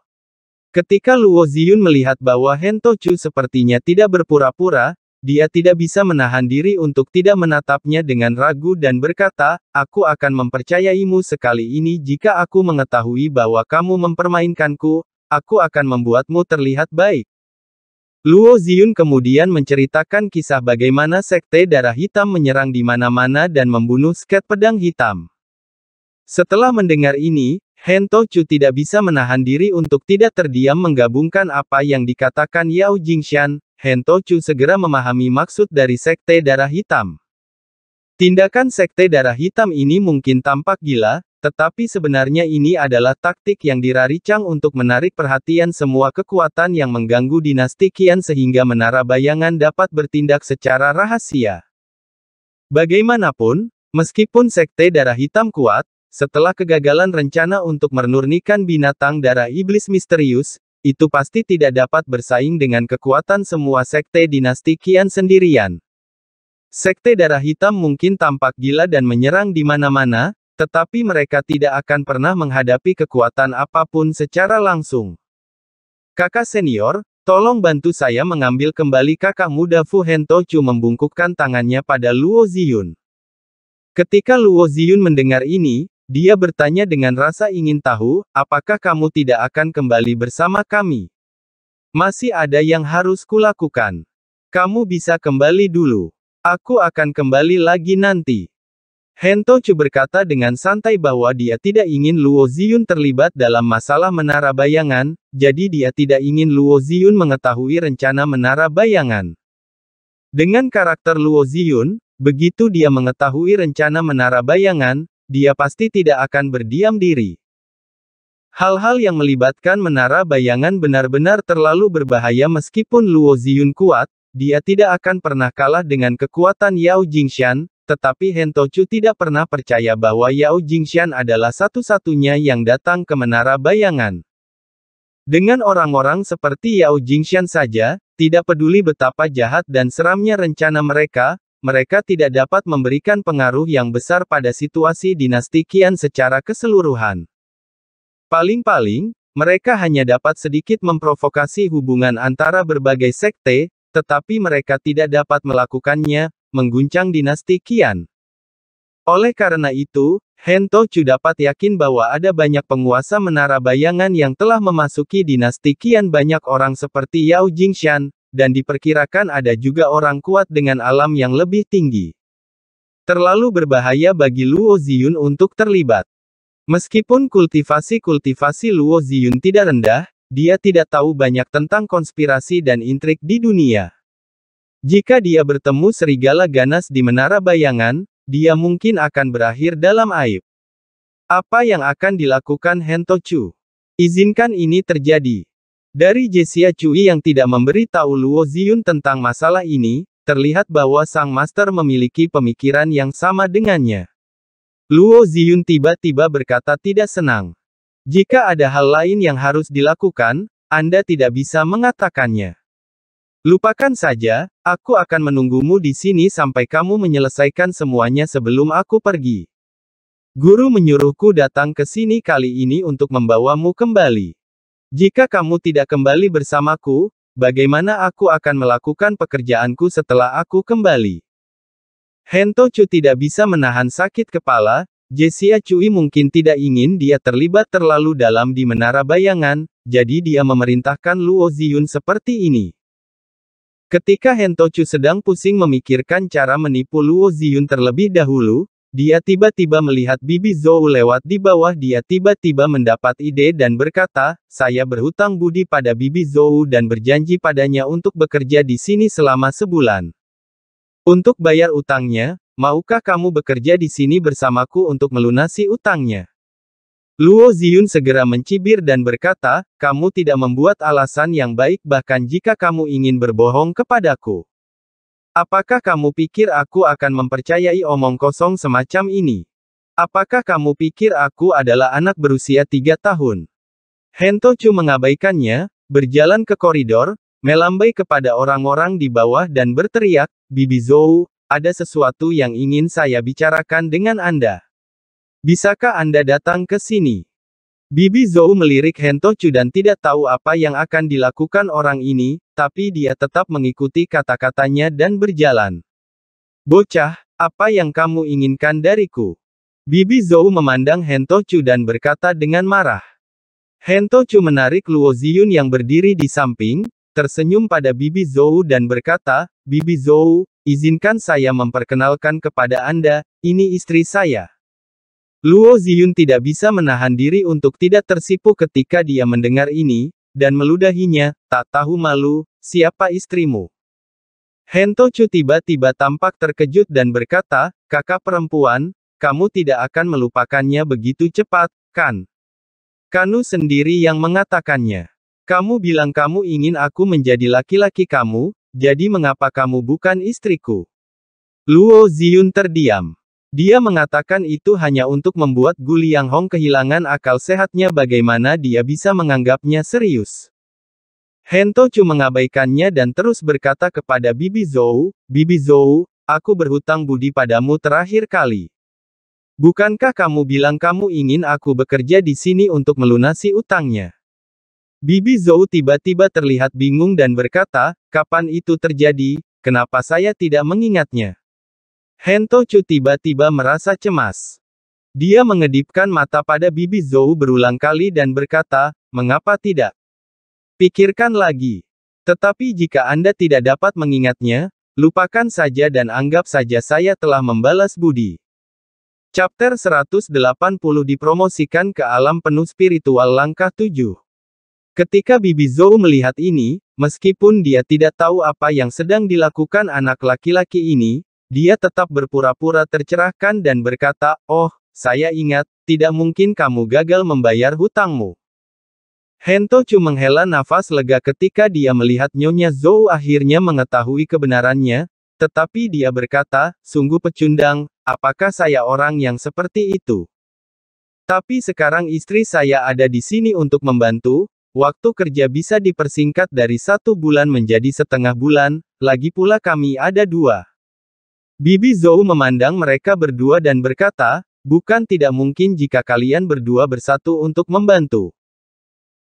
Ketika Luo Ziyun melihat bahwa Hento Chu sepertinya tidak berpura-pura, dia tidak bisa menahan diri untuk tidak menatapnya dengan ragu dan berkata, aku akan mempercayaimu sekali ini jika aku mengetahui bahwa kamu mempermainkanku, aku akan membuatmu terlihat baik. Luo Ziyun kemudian menceritakan kisah bagaimana sekte darah hitam menyerang di mana-mana dan membunuh sket pedang hitam. Setelah mendengar ini, Hento Chu tidak bisa menahan diri untuk tidak terdiam menggabungkan apa yang dikatakan Yao Jingshan, Hento Chu segera memahami maksud dari sekte darah hitam. Tindakan sekte darah hitam ini mungkin tampak gila, tetapi sebenarnya ini adalah taktik yang dirari untuk menarik perhatian semua kekuatan yang mengganggu dinasti Qian sehingga menara bayangan dapat bertindak secara rahasia. Bagaimanapun, meskipun sekte darah hitam kuat, setelah kegagalan rencana untuk menurunkan binatang darah iblis misterius, itu pasti tidak dapat bersaing dengan kekuatan semua sekte dinasti Qian sendirian. Sekte darah hitam mungkin tampak gila dan menyerang di mana-mana, tetapi mereka tidak akan pernah menghadapi kekuatan apapun secara langsung. Kakak senior, tolong bantu saya mengambil kembali kakak muda Fu Hentouchu membungkukkan tangannya pada Luo Ziyun. Ketika Luo Ziyun mendengar ini, dia bertanya dengan rasa ingin tahu, apakah kamu tidak akan kembali bersama kami? Masih ada yang harus kulakukan. Kamu bisa kembali dulu. Aku akan kembali lagi nanti. Hento Chu berkata dengan santai bahwa dia tidak ingin Luo Ziyun terlibat dalam masalah menara bayangan, jadi dia tidak ingin Luo Ziyun mengetahui rencana menara bayangan. Dengan karakter Luo Ziyun, begitu dia mengetahui rencana menara bayangan, dia pasti tidak akan berdiam diri. Hal-hal yang melibatkan menara bayangan benar-benar terlalu berbahaya meskipun Luo Ziyun kuat, dia tidak akan pernah kalah dengan kekuatan Yao Jingshan, tetapi Hentochu tidak pernah percaya bahwa Yao Jingxian adalah satu-satunya yang datang ke Menara Bayangan. Dengan orang-orang seperti Yao Jingxian saja, tidak peduli betapa jahat dan seramnya rencana mereka, mereka tidak dapat memberikan pengaruh yang besar pada situasi dinasti Qian secara keseluruhan. Paling-paling, mereka hanya dapat sedikit memprovokasi hubungan antara berbagai sekte, tetapi mereka tidak dapat melakukannya, mengguncang dinasti Qian. Oleh karena itu, Hento Tochu dapat yakin bahwa ada banyak penguasa menara bayangan yang telah memasuki dinasti Qian banyak orang seperti Yao Jingshan, dan diperkirakan ada juga orang kuat dengan alam yang lebih tinggi. Terlalu berbahaya bagi Luo Ziyun untuk terlibat. Meskipun kultivasi-kultivasi Luo Ziyun tidak rendah, dia tidak tahu banyak tentang konspirasi dan intrik di dunia. Jika dia bertemu serigala ganas di menara bayangan, dia mungkin akan berakhir dalam aib. Apa yang akan dilakukan Hento Chu? Izinkan ini terjadi. Dari Jesia Cui yang tidak memberi tahu Luo Ziyun tentang masalah ini, terlihat bahwa sang master memiliki pemikiran yang sama dengannya. Luo Ziyun tiba-tiba berkata tidak senang. Jika ada hal lain yang harus dilakukan, Anda tidak bisa mengatakannya. Lupakan saja, aku akan menunggumu di sini sampai kamu menyelesaikan semuanya sebelum aku pergi. Guru menyuruhku datang ke sini kali ini untuk membawamu kembali. Jika kamu tidak kembali bersamaku, bagaimana aku akan melakukan pekerjaanku setelah aku kembali? Hento Chu tidak bisa menahan sakit kepala, Jesia Cui mungkin tidak ingin dia terlibat terlalu dalam di menara bayangan, jadi dia memerintahkan Luo Ziyun seperti ini. Ketika Hentochu sedang pusing memikirkan cara menipu Luo Ziyun terlebih dahulu, dia tiba-tiba melihat Bibi Zhou lewat di bawah dia tiba-tiba mendapat ide dan berkata, saya berhutang budi pada Bibi Zhou dan berjanji padanya untuk bekerja di sini selama sebulan. Untuk bayar utangnya, maukah kamu bekerja di sini bersamaku untuk melunasi utangnya? Luo Ziyun segera mencibir dan berkata, kamu tidak membuat alasan yang baik bahkan jika kamu ingin berbohong kepadaku. Apakah kamu pikir aku akan mempercayai omong kosong semacam ini? Apakah kamu pikir aku adalah anak berusia tiga tahun? Hento Chu mengabaikannya, berjalan ke koridor, melambai kepada orang-orang di bawah dan berteriak, Bibi Zhou, ada sesuatu yang ingin saya bicarakan dengan Anda. Bisakah Anda datang ke sini? Bibi Zhou melirik Hentochu dan tidak tahu apa yang akan dilakukan orang ini, tapi dia tetap mengikuti kata-katanya dan berjalan. Bocah, apa yang kamu inginkan dariku? Bibi Zhou memandang Hentochu dan berkata dengan marah. Hentochu menarik Luo Ziyun yang berdiri di samping, tersenyum pada Bibi Zhou dan berkata, Bibi Zhou, izinkan saya memperkenalkan kepada Anda, ini istri saya. Luo Ziyun tidak bisa menahan diri untuk tidak tersipu ketika dia mendengar ini, dan meludahinya, tak tahu malu, siapa istrimu. Hento Chu tiba-tiba tampak terkejut dan berkata, kakak perempuan, kamu tidak akan melupakannya begitu cepat, kan? Kanu sendiri yang mengatakannya. Kamu bilang kamu ingin aku menjadi laki-laki kamu, jadi mengapa kamu bukan istriku? Luo Ziyun terdiam. Dia mengatakan itu hanya untuk membuat Gu Hong kehilangan akal sehatnya bagaimana dia bisa menganggapnya serius. Hento Chu mengabaikannya dan terus berkata kepada Bibi Zhou, Bibi Zhou, aku berhutang budi padamu terakhir kali. Bukankah kamu bilang kamu ingin aku bekerja di sini untuk melunasi utangnya? Bibi Zhou tiba-tiba terlihat bingung dan berkata, kapan itu terjadi, kenapa saya tidak mengingatnya? Hento Chu tiba-tiba merasa cemas. Dia mengedipkan mata pada bibi Zhou berulang kali dan berkata, mengapa tidak? Pikirkan lagi. Tetapi jika Anda tidak dapat mengingatnya, lupakan saja dan anggap saja saya telah membalas budi. Chapter 180 dipromosikan ke alam penuh spiritual langkah 7. Ketika Bibi Zhou melihat ini, meskipun dia tidak tahu apa yang sedang dilakukan anak laki-laki ini, dia tetap berpura-pura tercerahkan dan berkata, Oh, saya ingat, tidak mungkin kamu gagal membayar hutangmu. Hento Chu menghela nafas lega ketika dia melihat Nyonya Zhou akhirnya mengetahui kebenarannya, tetapi dia berkata, sungguh pecundang, apakah saya orang yang seperti itu? Tapi sekarang istri saya ada di sini untuk membantu, waktu kerja bisa dipersingkat dari satu bulan menjadi setengah bulan, lagi pula kami ada dua. Bibi Zou memandang mereka berdua dan berkata, bukan tidak mungkin jika kalian berdua bersatu untuk membantu.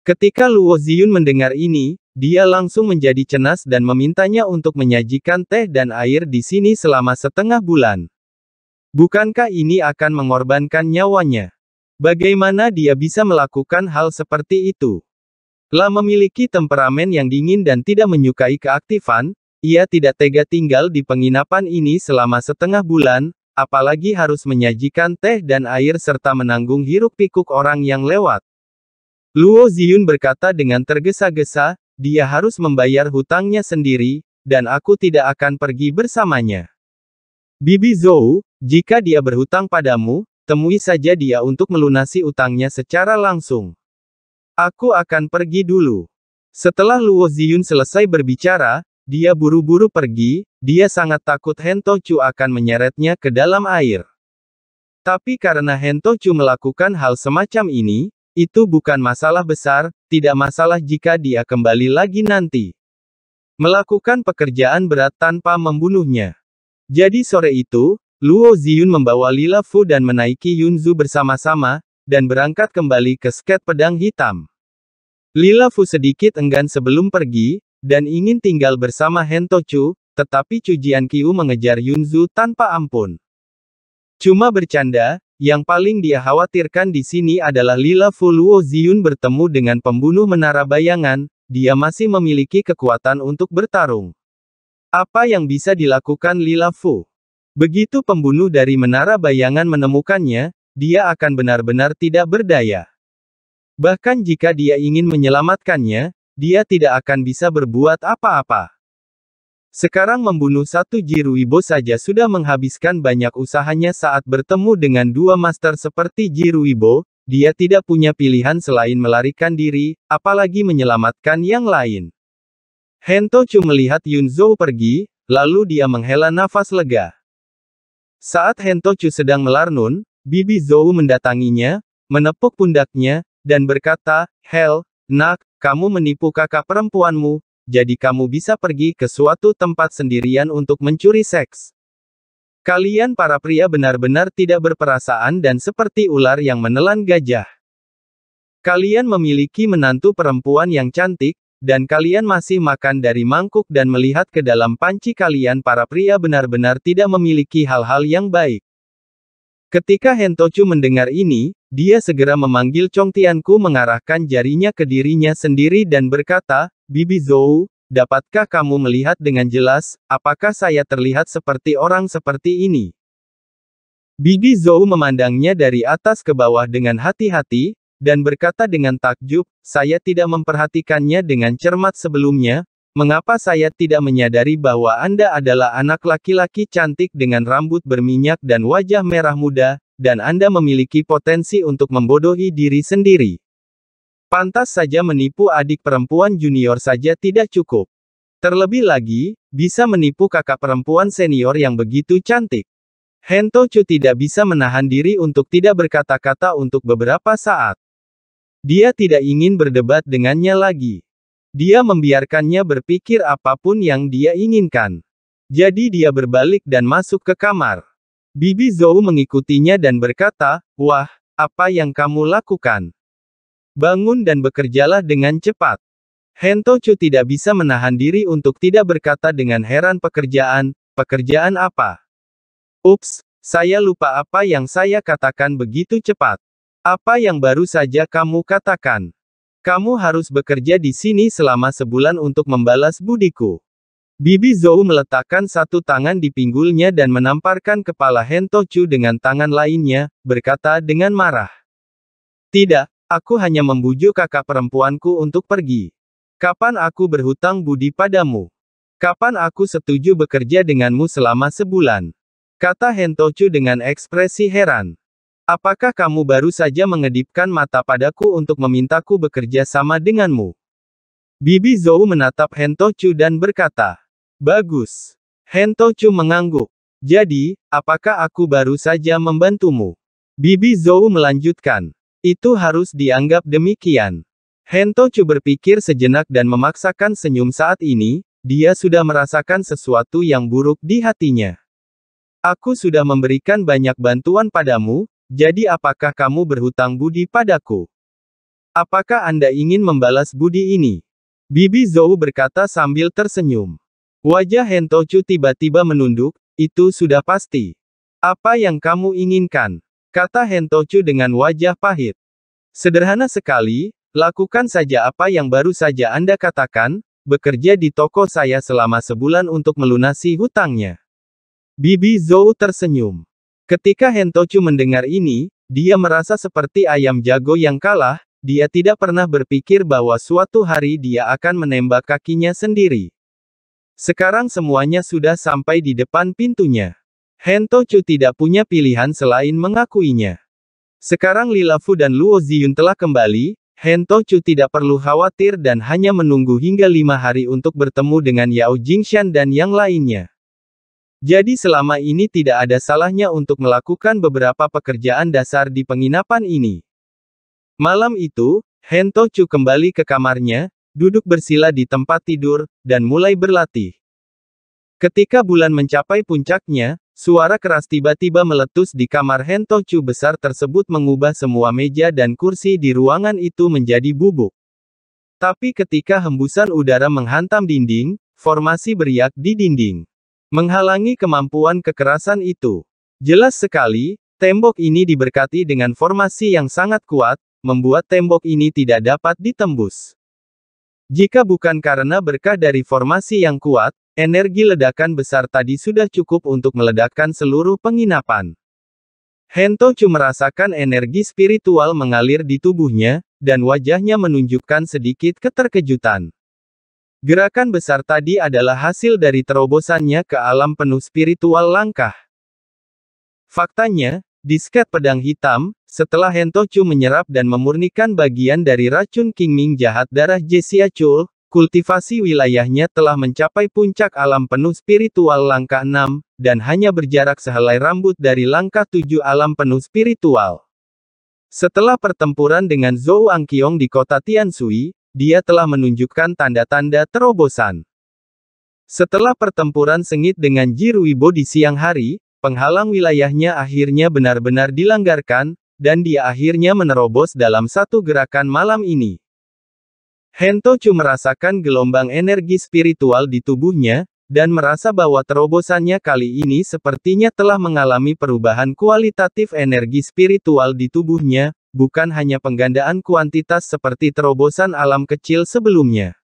Ketika Luo Ziyun mendengar ini, dia langsung menjadi cenas dan memintanya untuk menyajikan teh dan air di sini selama setengah bulan. Bukankah ini akan mengorbankan nyawanya? Bagaimana dia bisa melakukan hal seperti itu? Lah memiliki temperamen yang dingin dan tidak menyukai keaktifan, ia tidak tega tinggal di penginapan ini selama setengah bulan, apalagi harus menyajikan teh dan air serta menanggung hiruk-pikuk orang yang lewat. Luo Ziyun berkata dengan tergesa-gesa, dia harus membayar hutangnya sendiri, dan aku tidak akan pergi bersamanya. Bibi Zhou, jika dia berhutang padamu, temui saja dia untuk melunasi utangnya secara langsung. Aku akan pergi dulu. Setelah Luo Ziyun selesai berbicara, dia buru-buru pergi, dia sangat takut Hento Hentochu akan menyeretnya ke dalam air. Tapi karena Hento Hentochu melakukan hal semacam ini, itu bukan masalah besar, tidak masalah jika dia kembali lagi nanti. Melakukan pekerjaan berat tanpa membunuhnya. Jadi sore itu, Luo Ziyun membawa Lila Fu dan menaiki Yunzu bersama-sama, dan berangkat kembali ke sket pedang hitam. Lila Fu sedikit enggan sebelum pergi, dan ingin tinggal bersama Hento Chu, tetapi Chu Kiu mengejar Yunzu tanpa ampun. Cuma bercanda, yang paling dia khawatirkan di sini adalah Lila Fuluo Ziyun bertemu dengan pembunuh menara bayangan, dia masih memiliki kekuatan untuk bertarung. Apa yang bisa dilakukan Lila Fu? Begitu pembunuh dari menara bayangan menemukannya, dia akan benar-benar tidak berdaya. Bahkan jika dia ingin menyelamatkannya, dia tidak akan bisa berbuat apa-apa. Sekarang membunuh satu Jiruibo saja sudah menghabiskan banyak usahanya saat bertemu dengan dua master seperti Jiruibo, dia tidak punya pilihan selain melarikan diri, apalagi menyelamatkan yang lain. Hento Hentochu melihat Zhou pergi, lalu dia menghela nafas lega. Saat Hento Hentochu sedang melarnun, Bibi Zhou mendatanginya, menepuk pundaknya, dan berkata, Hel, nak, kamu menipu kakak perempuanmu, jadi kamu bisa pergi ke suatu tempat sendirian untuk mencuri seks. Kalian para pria benar-benar tidak berperasaan dan seperti ular yang menelan gajah. Kalian memiliki menantu perempuan yang cantik, dan kalian masih makan dari mangkuk dan melihat ke dalam panci kalian para pria benar-benar tidak memiliki hal-hal yang baik. Ketika Hentochu mendengar ini, dia segera memanggil Chong Tianku mengarahkan jarinya ke dirinya sendiri dan berkata, Bibi Zhou, dapatkah kamu melihat dengan jelas, apakah saya terlihat seperti orang seperti ini? Bibi Zhou memandangnya dari atas ke bawah dengan hati-hati, dan berkata dengan takjub, saya tidak memperhatikannya dengan cermat sebelumnya, mengapa saya tidak menyadari bahwa Anda adalah anak laki-laki cantik dengan rambut berminyak dan wajah merah muda, dan Anda memiliki potensi untuk membodohi diri sendiri. Pantas saja menipu adik perempuan junior saja tidak cukup. Terlebih lagi, bisa menipu kakak perempuan senior yang begitu cantik. Chu tidak bisa menahan diri untuk tidak berkata-kata untuk beberapa saat. Dia tidak ingin berdebat dengannya lagi. Dia membiarkannya berpikir apapun yang dia inginkan. Jadi dia berbalik dan masuk ke kamar. Bibi Zou mengikutinya dan berkata, Wah, apa yang kamu lakukan? Bangun dan bekerjalah dengan cepat. Hento Chu tidak bisa menahan diri untuk tidak berkata dengan heran pekerjaan, pekerjaan apa? Ups, saya lupa apa yang saya katakan begitu cepat. Apa yang baru saja kamu katakan? Kamu harus bekerja di sini selama sebulan untuk membalas budiku. Bibi Zhou meletakkan satu tangan di pinggulnya dan menamparkan kepala Chu dengan tangan lainnya, berkata dengan marah. Tidak, aku hanya membujuk kakak perempuanku untuk pergi. Kapan aku berhutang budi padamu? Kapan aku setuju bekerja denganmu selama sebulan? Kata Chu dengan ekspresi heran. Apakah kamu baru saja mengedipkan mata padaku untuk memintaku bekerja sama denganmu? Bibi Zhou menatap Chu dan berkata, Bagus. Hentochu mengangguk. Jadi, apakah aku baru saja membantumu? Bibi Zhou melanjutkan. Itu harus dianggap demikian. Hentochu berpikir sejenak dan memaksakan senyum saat ini, dia sudah merasakan sesuatu yang buruk di hatinya. Aku sudah memberikan banyak bantuan padamu, jadi apakah kamu berhutang budi padaku? Apakah Anda ingin membalas budi ini? Bibi Zhou berkata sambil tersenyum. Wajah Hentochu tiba-tiba menunduk, itu sudah pasti. Apa yang kamu inginkan? Kata Hentochu dengan wajah pahit. Sederhana sekali, lakukan saja apa yang baru saja Anda katakan, bekerja di toko saya selama sebulan untuk melunasi hutangnya. Bibi Zhou tersenyum. Ketika Hentochu mendengar ini, dia merasa seperti ayam jago yang kalah, dia tidak pernah berpikir bahwa suatu hari dia akan menembak kakinya sendiri. Sekarang semuanya sudah sampai di depan pintunya. Chu tidak punya pilihan selain mengakuinya. Sekarang Lilafu dan Luo Ziyun telah kembali, Chu tidak perlu khawatir dan hanya menunggu hingga lima hari untuk bertemu dengan Yao Jingshan dan yang lainnya. Jadi selama ini tidak ada salahnya untuk melakukan beberapa pekerjaan dasar di penginapan ini. Malam itu, Chu kembali ke kamarnya, duduk bersila di tempat tidur, dan mulai berlatih. Ketika bulan mencapai puncaknya, suara keras tiba-tiba meletus di kamar Hentochu besar tersebut mengubah semua meja dan kursi di ruangan itu menjadi bubuk. Tapi ketika hembusan udara menghantam dinding, formasi beriak di dinding. Menghalangi kemampuan kekerasan itu. Jelas sekali, tembok ini diberkati dengan formasi yang sangat kuat, membuat tembok ini tidak dapat ditembus. Jika bukan karena berkah dari formasi yang kuat, energi ledakan besar tadi sudah cukup untuk meledakkan seluruh penginapan. Hento Chu merasakan energi spiritual mengalir di tubuhnya, dan wajahnya menunjukkan sedikit keterkejutan. Gerakan besar tadi adalah hasil dari terobosannya ke alam penuh spiritual langkah. Faktanya, disket pedang hitam, setelah Hentochu menyerap dan memurnikan bagian dari racun King Ming jahat darah Jesia Chul, kultivasi wilayahnya telah mencapai puncak alam penuh spiritual langkah 6, dan hanya berjarak sehelai rambut dari langkah 7 alam penuh spiritual. Setelah pertempuran dengan Zhou Angkiong di kota Tiansui, dia telah menunjukkan tanda-tanda terobosan. Setelah pertempuran sengit dengan Jiruibo di siang hari, penghalang wilayahnya akhirnya benar-benar dilanggarkan, dan dia akhirnya menerobos dalam satu gerakan malam ini. Hentochu merasakan gelombang energi spiritual di tubuhnya, dan merasa bahwa terobosannya kali ini sepertinya telah mengalami perubahan kualitatif energi spiritual di tubuhnya, bukan hanya penggandaan kuantitas seperti terobosan alam kecil sebelumnya.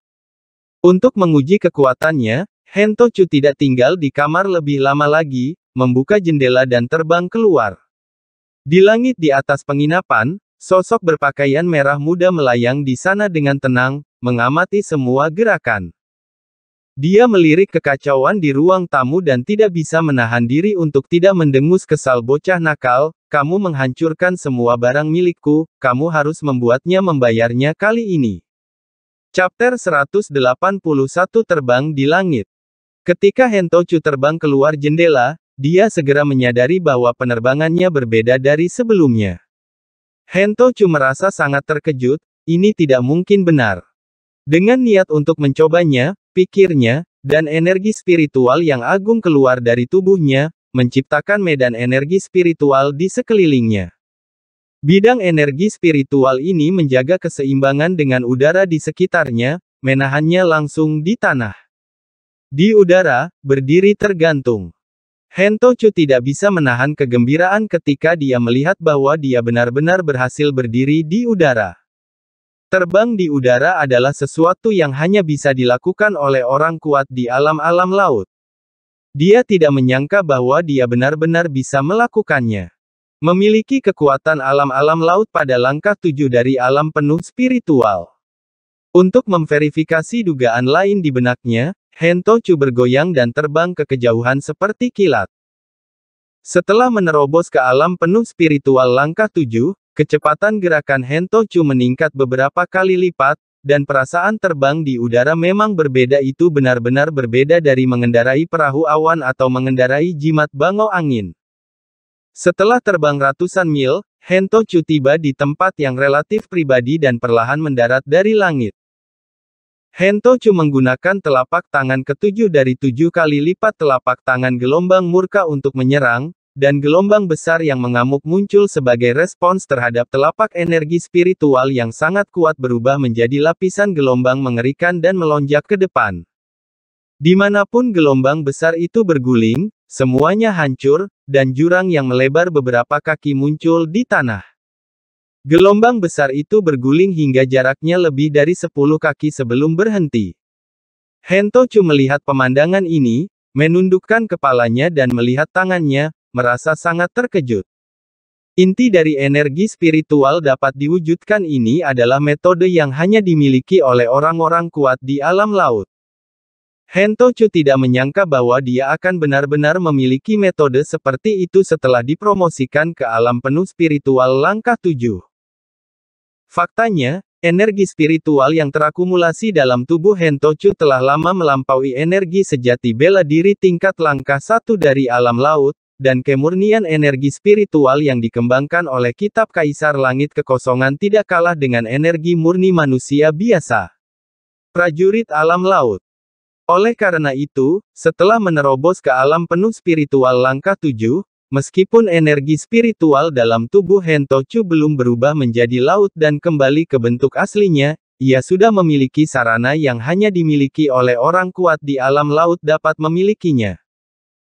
Untuk menguji kekuatannya, Hentochu tidak tinggal di kamar lebih lama lagi, membuka jendela dan terbang keluar. Di langit di atas penginapan, sosok berpakaian merah muda melayang di sana dengan tenang, mengamati semua gerakan. Dia melirik kekacauan di ruang tamu dan tidak bisa menahan diri untuk tidak mendengus kesal bocah nakal, kamu menghancurkan semua barang milikku, kamu harus membuatnya membayarnya kali ini. Chapter 181 Terbang di Langit Ketika Hentochu terbang keluar jendela, dia segera menyadari bahwa penerbangannya berbeda dari sebelumnya. Hento Chu merasa sangat terkejut, ini tidak mungkin benar. Dengan niat untuk mencobanya, pikirnya, dan energi spiritual yang agung keluar dari tubuhnya, menciptakan medan energi spiritual di sekelilingnya. Bidang energi spiritual ini menjaga keseimbangan dengan udara di sekitarnya, menahannya langsung di tanah. Di udara, berdiri tergantung. Hentochu tidak bisa menahan kegembiraan ketika dia melihat bahwa dia benar-benar berhasil berdiri di udara. Terbang di udara adalah sesuatu yang hanya bisa dilakukan oleh orang kuat di alam-alam laut. Dia tidak menyangka bahwa dia benar-benar bisa melakukannya. Memiliki kekuatan alam-alam laut pada langkah tujuh dari alam penuh spiritual. Untuk memverifikasi dugaan lain di benaknya, Hento Hentochu bergoyang dan terbang ke kejauhan seperti kilat. Setelah menerobos ke alam penuh spiritual langkah tujuh, kecepatan gerakan Hento Hentochu meningkat beberapa kali lipat, dan perasaan terbang di udara memang berbeda itu benar-benar berbeda dari mengendarai perahu awan atau mengendarai jimat bango angin. Setelah terbang ratusan mil, Hento Hentochu tiba di tempat yang relatif pribadi dan perlahan mendarat dari langit. Hento Hentochu menggunakan telapak tangan ketujuh dari tujuh kali lipat telapak tangan gelombang murka untuk menyerang, dan gelombang besar yang mengamuk muncul sebagai respons terhadap telapak energi spiritual yang sangat kuat berubah menjadi lapisan gelombang mengerikan dan melonjak ke depan. Dimanapun gelombang besar itu berguling, semuanya hancur, dan jurang yang melebar beberapa kaki muncul di tanah. Gelombang besar itu berguling hingga jaraknya lebih dari 10 kaki sebelum berhenti. Hento Chu melihat pemandangan ini, menundukkan kepalanya dan melihat tangannya, merasa sangat terkejut. Inti dari energi spiritual dapat diwujudkan ini adalah metode yang hanya dimiliki oleh orang-orang kuat di alam laut. Hento Chu tidak menyangka bahwa dia akan benar-benar memiliki metode seperti itu setelah dipromosikan ke alam penuh spiritual langkah tujuh. Faktanya, energi spiritual yang terakumulasi dalam tubuh Hentochu telah lama melampaui energi sejati bela diri tingkat langkah satu dari alam laut, dan kemurnian energi spiritual yang dikembangkan oleh Kitab Kaisar Langit Kekosongan tidak kalah dengan energi murni manusia biasa. Prajurit Alam Laut oleh karena itu, setelah menerobos ke alam penuh spiritual langkah tujuh, Meskipun energi spiritual dalam tubuh Hentochu belum berubah menjadi laut dan kembali ke bentuk aslinya, ia sudah memiliki sarana yang hanya dimiliki oleh orang kuat di alam laut dapat memilikinya.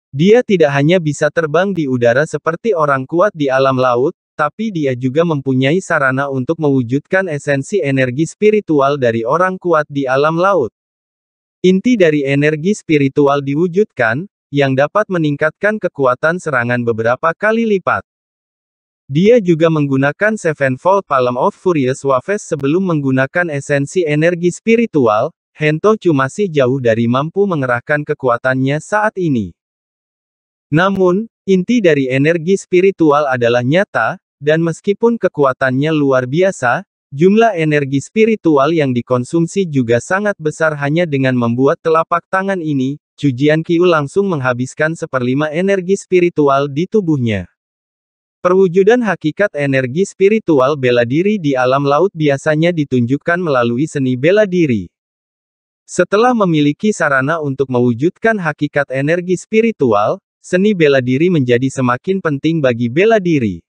Dia tidak hanya bisa terbang di udara seperti orang kuat di alam laut, tapi dia juga mempunyai sarana untuk mewujudkan esensi energi spiritual dari orang kuat di alam laut. Inti dari energi spiritual diwujudkan, yang dapat meningkatkan kekuatan serangan beberapa kali lipat. Dia juga menggunakan Sevenfold Palm of Furious Waves sebelum menggunakan esensi energi spiritual, Hento masih jauh dari mampu mengerahkan kekuatannya saat ini. Namun, inti dari energi spiritual adalah nyata, dan meskipun kekuatannya luar biasa, jumlah energi spiritual yang dikonsumsi juga sangat besar hanya dengan membuat telapak tangan ini, Cujian Kiu langsung menghabiskan seperlima energi spiritual di tubuhnya. Perwujudan hakikat energi spiritual bela diri di alam laut biasanya ditunjukkan melalui seni bela diri. Setelah memiliki sarana untuk mewujudkan hakikat energi spiritual, seni bela diri menjadi semakin penting bagi bela diri.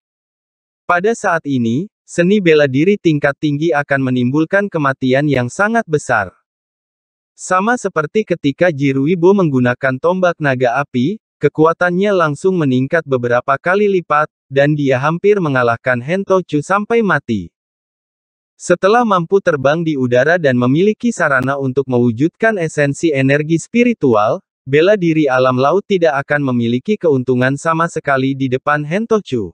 Pada saat ini, seni bela diri tingkat tinggi akan menimbulkan kematian yang sangat besar. Sama seperti ketika Jiruibo menggunakan tombak naga api, kekuatannya langsung meningkat beberapa kali lipat, dan dia hampir mengalahkan Hentochu sampai mati. Setelah mampu terbang di udara dan memiliki sarana untuk mewujudkan esensi energi spiritual, bela diri alam laut tidak akan memiliki keuntungan sama sekali di depan Hentochu.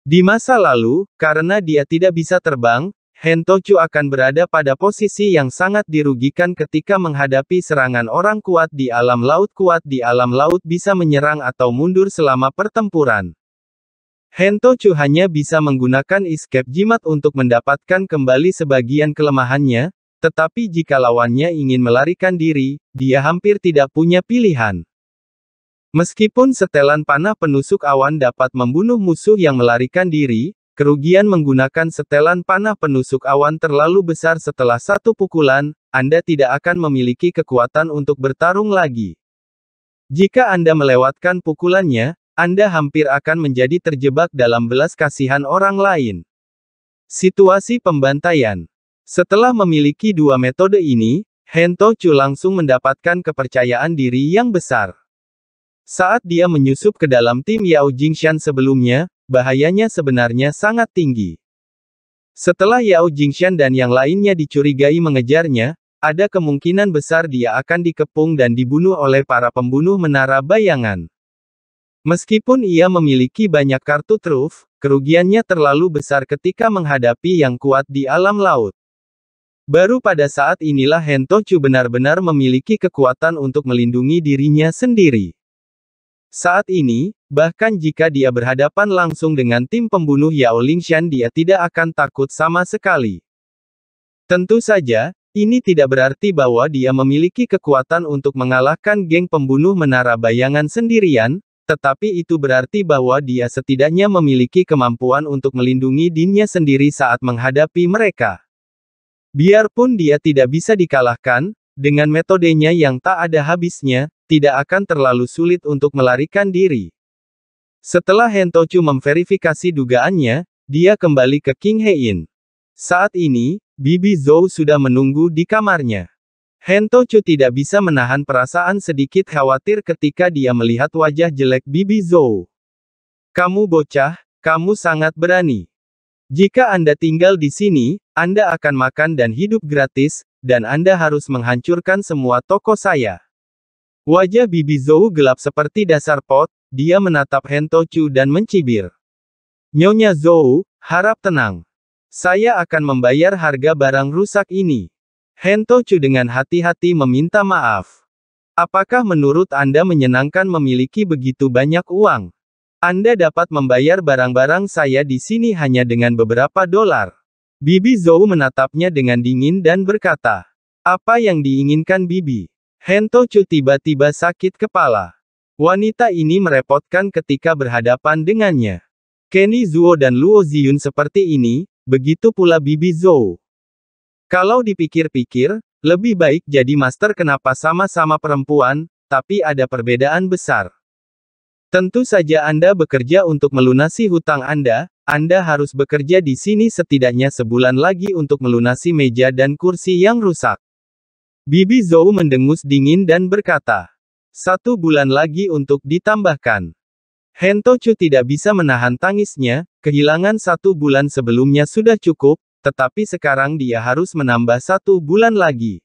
Di masa lalu, karena dia tidak bisa terbang, Hentochu akan berada pada posisi yang sangat dirugikan ketika menghadapi serangan orang kuat di alam laut kuat di alam laut bisa menyerang atau mundur selama pertempuran. Hentochu hanya bisa menggunakan escape jimat untuk mendapatkan kembali sebagian kelemahannya, tetapi jika lawannya ingin melarikan diri, dia hampir tidak punya pilihan. Meskipun setelan panah penusuk awan dapat membunuh musuh yang melarikan diri, Kerugian menggunakan setelan panah penusuk awan terlalu besar setelah satu pukulan, Anda tidak akan memiliki kekuatan untuk bertarung lagi. Jika Anda melewatkan pukulannya, Anda hampir akan menjadi terjebak dalam belas kasihan orang lain. Situasi pembantaian Setelah memiliki dua metode ini, Hento Chu langsung mendapatkan kepercayaan diri yang besar. Saat dia menyusup ke dalam tim Yao Jingshan sebelumnya, bahayanya sebenarnya sangat tinggi. Setelah Yao Jingshan dan yang lainnya dicurigai mengejarnya, ada kemungkinan besar dia akan dikepung dan dibunuh oleh para pembunuh menara bayangan. Meskipun ia memiliki banyak kartu truf, kerugiannya terlalu besar ketika menghadapi yang kuat di alam laut. Baru pada saat inilah Hentochu benar-benar memiliki kekuatan untuk melindungi dirinya sendiri. Saat ini, Bahkan jika dia berhadapan langsung dengan tim pembunuh Yao Lingshan dia tidak akan takut sama sekali. Tentu saja, ini tidak berarti bahwa dia memiliki kekuatan untuk mengalahkan geng pembunuh menara bayangan sendirian, tetapi itu berarti bahwa dia setidaknya memiliki kemampuan untuk melindungi dinnya sendiri saat menghadapi mereka. Biarpun dia tidak bisa dikalahkan, dengan metodenya yang tak ada habisnya, tidak akan terlalu sulit untuk melarikan diri. Setelah Hentochu memverifikasi dugaannya, dia kembali ke King Hein. Saat ini, Bibi Zhou sudah menunggu di kamarnya. Hentochu tidak bisa menahan perasaan sedikit khawatir ketika dia melihat wajah jelek Bibi Zhou. Kamu bocah, kamu sangat berani. Jika Anda tinggal di sini, Anda akan makan dan hidup gratis, dan Anda harus menghancurkan semua toko saya. Wajah Bibi Zhou gelap seperti dasar pot, dia menatap Hento Chu dan mencibir. Nyonya Zhou, harap tenang. Saya akan membayar harga barang rusak ini. Hento Chu dengan hati-hati meminta maaf. Apakah menurut Anda menyenangkan memiliki begitu banyak uang? Anda dapat membayar barang-barang saya di sini hanya dengan beberapa dolar. Bibi Zhou menatapnya dengan dingin dan berkata, Apa yang diinginkan Bibi? Hento Chu tiba-tiba sakit kepala. Wanita ini merepotkan ketika berhadapan dengannya. Kenny Zuo dan Luo Ziyun seperti ini, begitu pula Bibi Zhou. Kalau dipikir-pikir, lebih baik jadi master kenapa sama-sama perempuan, tapi ada perbedaan besar. Tentu saja Anda bekerja untuk melunasi hutang Anda, Anda harus bekerja di sini setidaknya sebulan lagi untuk melunasi meja dan kursi yang rusak. Bibi Zhou mendengus dingin dan berkata, satu bulan lagi untuk ditambahkan. Hentochu tidak bisa menahan tangisnya, kehilangan satu bulan sebelumnya sudah cukup, tetapi sekarang dia harus menambah satu bulan lagi.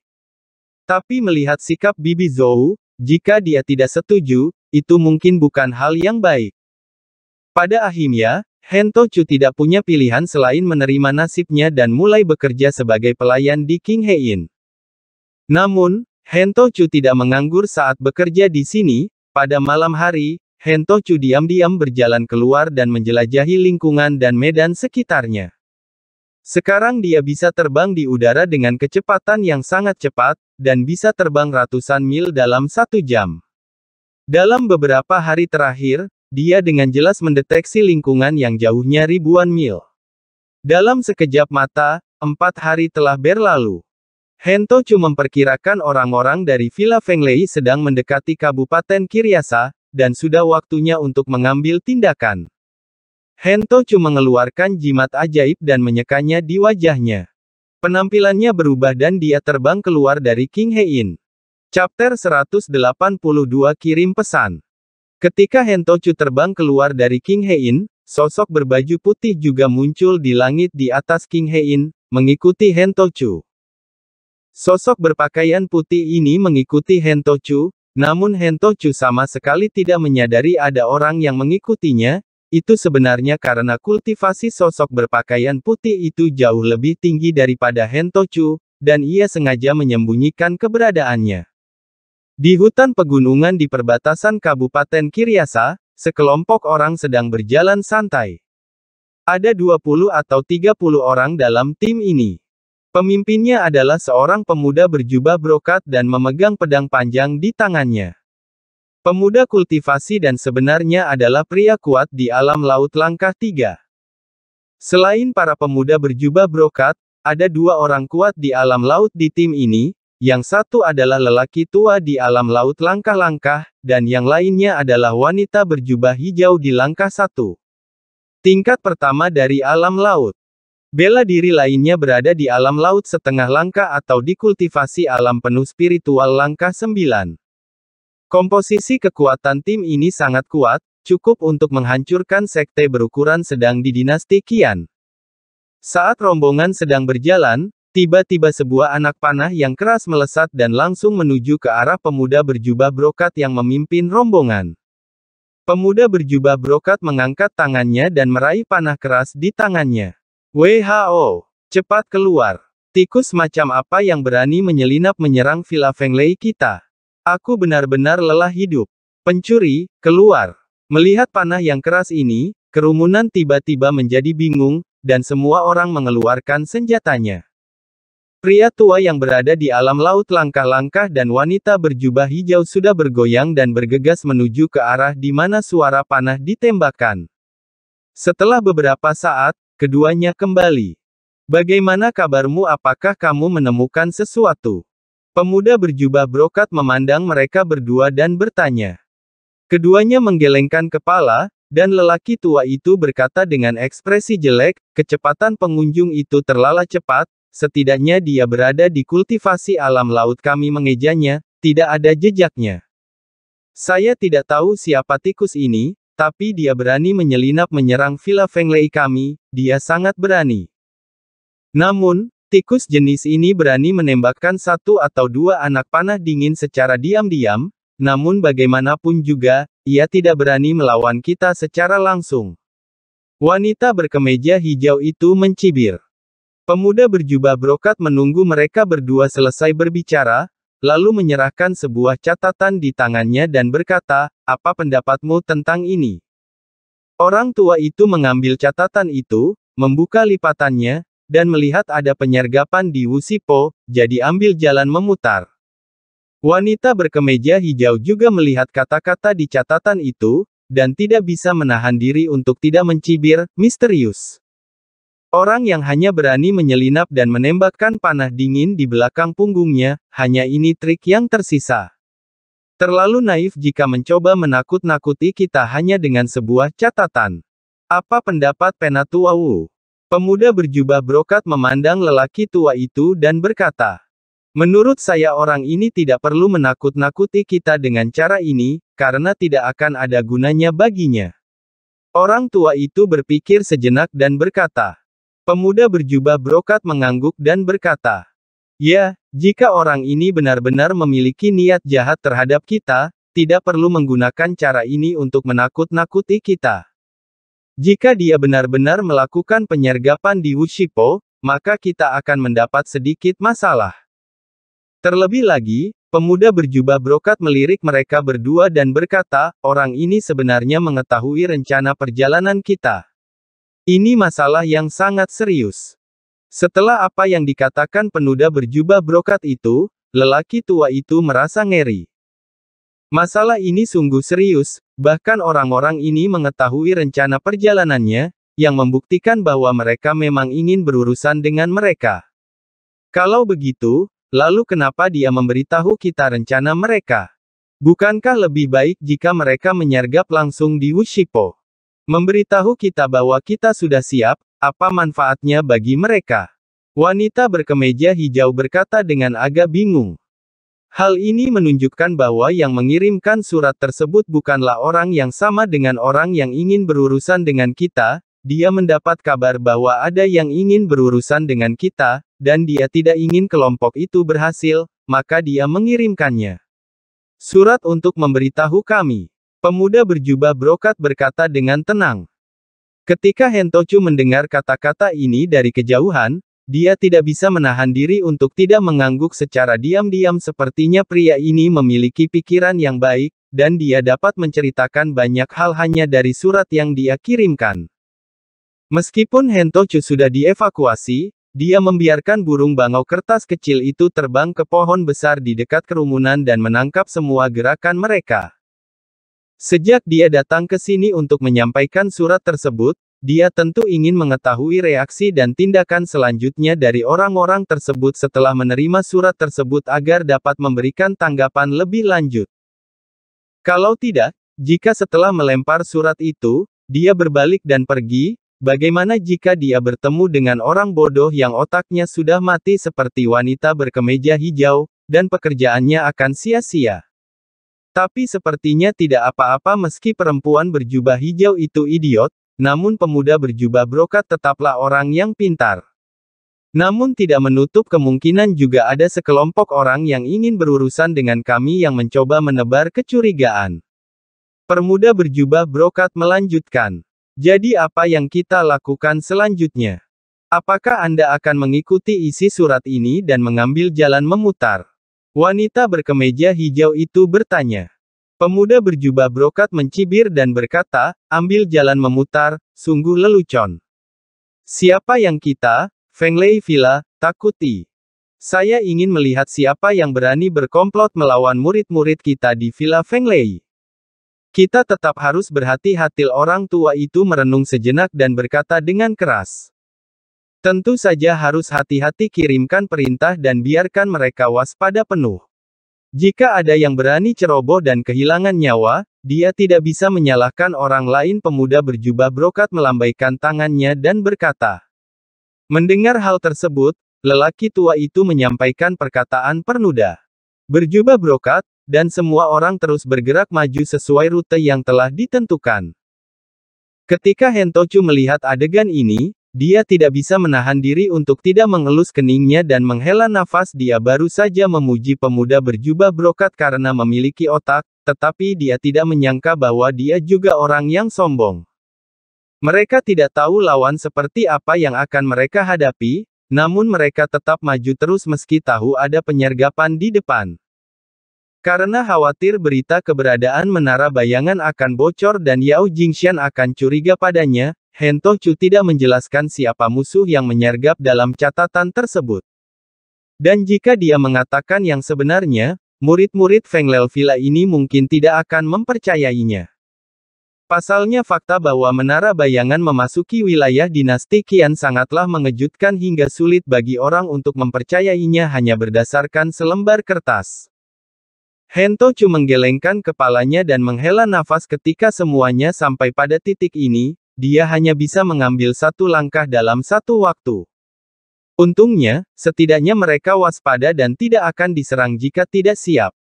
Tapi melihat sikap Bibi Zhou, jika dia tidak setuju, itu mungkin bukan hal yang baik. Pada akhirnya, Hentochu tidak punya pilihan selain menerima nasibnya dan mulai bekerja sebagai pelayan di King Hein. Namun, Hento tidak menganggur saat bekerja di sini, pada malam hari, Hento diam-diam berjalan keluar dan menjelajahi lingkungan dan medan sekitarnya. Sekarang dia bisa terbang di udara dengan kecepatan yang sangat cepat, dan bisa terbang ratusan mil dalam satu jam. Dalam beberapa hari terakhir, dia dengan jelas mendeteksi lingkungan yang jauhnya ribuan mil. Dalam sekejap mata, empat hari telah berlalu. Hento Chu memperkirakan orang-orang dari Villa Fenglei sedang mendekati Kabupaten Kiryasa, dan sudah waktunya untuk mengambil tindakan. Hento Chu mengeluarkan jimat ajaib dan menyekanya di wajahnya. Penampilannya berubah dan dia terbang keluar dari King Hein. Chapter 182 Kirim Pesan Ketika Hento Chu terbang keluar dari King Hein, sosok berbaju putih juga muncul di langit di atas King Hein, mengikuti Chu. Sosok berpakaian putih ini mengikuti Hentochu, namun Hentochu sama sekali tidak menyadari ada orang yang mengikutinya, itu sebenarnya karena kultivasi sosok berpakaian putih itu jauh lebih tinggi daripada Hentochu, dan ia sengaja menyembunyikan keberadaannya. Di hutan pegunungan di perbatasan Kabupaten Kiriasa, sekelompok orang sedang berjalan santai. Ada 20 atau 30 orang dalam tim ini. Pemimpinnya adalah seorang pemuda berjubah brokat dan memegang pedang panjang di tangannya. Pemuda kultivasi dan sebenarnya adalah pria kuat di alam laut langkah tiga. Selain para pemuda berjubah brokat, ada dua orang kuat di alam laut di tim ini, yang satu adalah lelaki tua di alam laut langkah-langkah, dan yang lainnya adalah wanita berjubah hijau di langkah satu. Tingkat pertama dari alam laut. Bela diri lainnya berada di alam laut setengah langkah atau dikultivasi alam penuh spiritual langkah 9. Komposisi kekuatan tim ini sangat kuat, cukup untuk menghancurkan sekte berukuran sedang di dinasti Qian. Saat rombongan sedang berjalan, tiba-tiba sebuah anak panah yang keras melesat dan langsung menuju ke arah pemuda berjubah brokat yang memimpin rombongan. Pemuda berjubah brokat mengangkat tangannya dan meraih panah keras di tangannya. WHO, cepat keluar. Tikus macam apa yang berani menyelinap menyerang Villa Fenglei kita? Aku benar-benar lelah hidup. Pencuri, keluar. Melihat panah yang keras ini, kerumunan tiba-tiba menjadi bingung, dan semua orang mengeluarkan senjatanya. Pria tua yang berada di alam laut langkah-langkah dan wanita berjubah hijau sudah bergoyang dan bergegas menuju ke arah di mana suara panah ditembakkan. Setelah beberapa saat, Keduanya kembali. Bagaimana kabarmu apakah kamu menemukan sesuatu? Pemuda berjubah brokat memandang mereka berdua dan bertanya. Keduanya menggelengkan kepala, dan lelaki tua itu berkata dengan ekspresi jelek, kecepatan pengunjung itu terlalu cepat, setidaknya dia berada di kultivasi alam laut kami mengejanya, tidak ada jejaknya. Saya tidak tahu siapa tikus ini, tapi dia berani menyelinap menyerang villa Fenglei kami, dia sangat berani. Namun, tikus jenis ini berani menembakkan satu atau dua anak panah dingin secara diam-diam, namun bagaimanapun juga, ia tidak berani melawan kita secara langsung. Wanita berkemeja hijau itu mencibir. Pemuda berjubah brokat menunggu mereka berdua selesai berbicara, lalu menyerahkan sebuah catatan di tangannya dan berkata, "Apa pendapatmu tentang ini?" Orang tua itu mengambil catatan itu, membuka lipatannya, dan melihat ada penyergapan di Wusipo, jadi ambil jalan memutar. Wanita berkemeja hijau juga melihat kata-kata di catatan itu, dan tidak bisa menahan diri untuk tidak mencibir, misterius. Orang yang hanya berani menyelinap dan menembakkan panah dingin di belakang punggungnya, hanya ini trik yang tersisa. Terlalu naif jika mencoba menakut-nakuti kita hanya dengan sebuah catatan. Apa pendapat Penatua Wu? Pemuda berjubah brokat memandang lelaki tua itu dan berkata, Menurut saya orang ini tidak perlu menakut-nakuti kita dengan cara ini, karena tidak akan ada gunanya baginya. Orang tua itu berpikir sejenak dan berkata, Pemuda berjubah brokat mengangguk dan berkata, Ya, jika orang ini benar-benar memiliki niat jahat terhadap kita, tidak perlu menggunakan cara ini untuk menakut-nakuti kita. Jika dia benar-benar melakukan penyergapan di Wushipo, maka kita akan mendapat sedikit masalah. Terlebih lagi, pemuda berjubah brokat melirik mereka berdua dan berkata, orang ini sebenarnya mengetahui rencana perjalanan kita. Ini masalah yang sangat serius. Setelah apa yang dikatakan penuda berjubah brokat itu, lelaki tua itu merasa ngeri. Masalah ini sungguh serius, bahkan orang-orang ini mengetahui rencana perjalanannya, yang membuktikan bahwa mereka memang ingin berurusan dengan mereka. Kalau begitu, lalu kenapa dia memberitahu kita rencana mereka? Bukankah lebih baik jika mereka menyergap langsung di Wushipo? Memberitahu kita bahwa kita sudah siap, apa manfaatnya bagi mereka? Wanita berkemeja hijau berkata dengan agak bingung. Hal ini menunjukkan bahwa yang mengirimkan surat tersebut bukanlah orang yang sama dengan orang yang ingin berurusan dengan kita. Dia mendapat kabar bahwa ada yang ingin berurusan dengan kita, dan dia tidak ingin kelompok itu berhasil, maka dia mengirimkannya. Surat untuk memberitahu kami. Pemuda berjubah brokat berkata dengan tenang. Ketika Hentochu mendengar kata-kata ini dari kejauhan, dia tidak bisa menahan diri untuk tidak mengangguk secara diam-diam sepertinya pria ini memiliki pikiran yang baik, dan dia dapat menceritakan banyak hal hanya dari surat yang dia kirimkan. Meskipun Hentochu sudah dievakuasi, dia membiarkan burung bangau kertas kecil itu terbang ke pohon besar di dekat kerumunan dan menangkap semua gerakan mereka. Sejak dia datang ke sini untuk menyampaikan surat tersebut, dia tentu ingin mengetahui reaksi dan tindakan selanjutnya dari orang-orang tersebut setelah menerima surat tersebut agar dapat memberikan tanggapan lebih lanjut. Kalau tidak, jika setelah melempar surat itu, dia berbalik dan pergi, bagaimana jika dia bertemu dengan orang bodoh yang otaknya sudah mati seperti wanita berkemeja hijau, dan pekerjaannya akan sia-sia? Tapi sepertinya tidak apa-apa meski perempuan berjubah hijau itu idiot, namun pemuda berjubah brokat tetaplah orang yang pintar. Namun tidak menutup kemungkinan juga ada sekelompok orang yang ingin berurusan dengan kami yang mencoba menebar kecurigaan. Permuda berjubah brokat melanjutkan. Jadi apa yang kita lakukan selanjutnya? Apakah Anda akan mengikuti isi surat ini dan mengambil jalan memutar? Wanita berkemeja hijau itu bertanya. Pemuda berjubah brokat mencibir dan berkata, ambil jalan memutar, sungguh lelucon. Siapa yang kita, Feng Lei Villa, takuti? Saya ingin melihat siapa yang berani berkomplot melawan murid-murid kita di Villa Feng Lei. Kita tetap harus berhati-hati orang tua itu merenung sejenak dan berkata dengan keras. Tentu saja harus hati-hati kirimkan perintah dan biarkan mereka waspada penuh. Jika ada yang berani ceroboh dan kehilangan nyawa, dia tidak bisa menyalahkan orang lain pemuda berjubah brokat melambaikan tangannya dan berkata. Mendengar hal tersebut, lelaki tua itu menyampaikan perkataan pernuda. Berjubah brokat, dan semua orang terus bergerak maju sesuai rute yang telah ditentukan. Ketika Hentochu melihat adegan ini, dia tidak bisa menahan diri untuk tidak mengelus keningnya dan menghela nafas dia baru saja memuji pemuda berjubah brokat karena memiliki otak, tetapi dia tidak menyangka bahwa dia juga orang yang sombong. Mereka tidak tahu lawan seperti apa yang akan mereka hadapi, namun mereka tetap maju terus meski tahu ada penyergapan di depan. Karena khawatir berita keberadaan menara bayangan akan bocor dan Yao Jingxian akan curiga padanya, Hento tidak menjelaskan siapa musuh yang menyergap dalam catatan tersebut. Dan jika dia mengatakan yang sebenarnya, murid-murid Feng Lelvila ini mungkin tidak akan mempercayainya. Pasalnya fakta bahwa menara bayangan memasuki wilayah dinasti Qian sangatlah mengejutkan hingga sulit bagi orang untuk mempercayainya hanya berdasarkan selembar kertas. Hento Chu menggelengkan kepalanya dan menghela nafas ketika semuanya sampai pada titik ini, dia hanya bisa mengambil satu langkah dalam satu waktu. Untungnya, setidaknya mereka waspada dan tidak akan diserang jika tidak siap.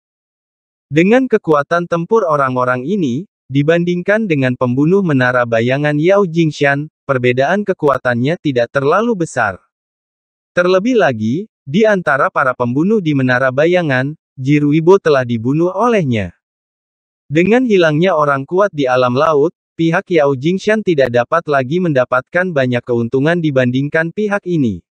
Dengan kekuatan tempur orang-orang ini, dibandingkan dengan pembunuh menara bayangan Yao Jingshan, perbedaan kekuatannya tidak terlalu besar. Terlebih lagi, di antara para pembunuh di menara bayangan, Jiruibo telah dibunuh olehnya. Dengan hilangnya orang kuat di alam laut, Pihak Yao Jingshan tidak dapat lagi mendapatkan banyak keuntungan dibandingkan pihak ini.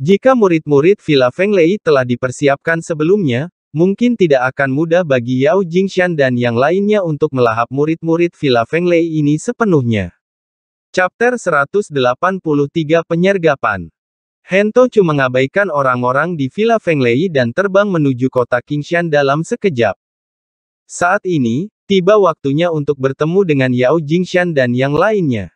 Jika murid-murid Villa Feng Lei telah dipersiapkan sebelumnya, mungkin tidak akan mudah bagi Yao Jingshan dan yang lainnya untuk melahap murid-murid Villa Feng Lei ini sepenuhnya. Chapter 183 Penyergapan Hento Chu mengabaikan orang-orang di Villa Feng Lei dan terbang menuju kota Qingshan dalam sekejap. Saat ini, tiba waktunya untuk bertemu dengan Yao Jingshan dan yang lainnya.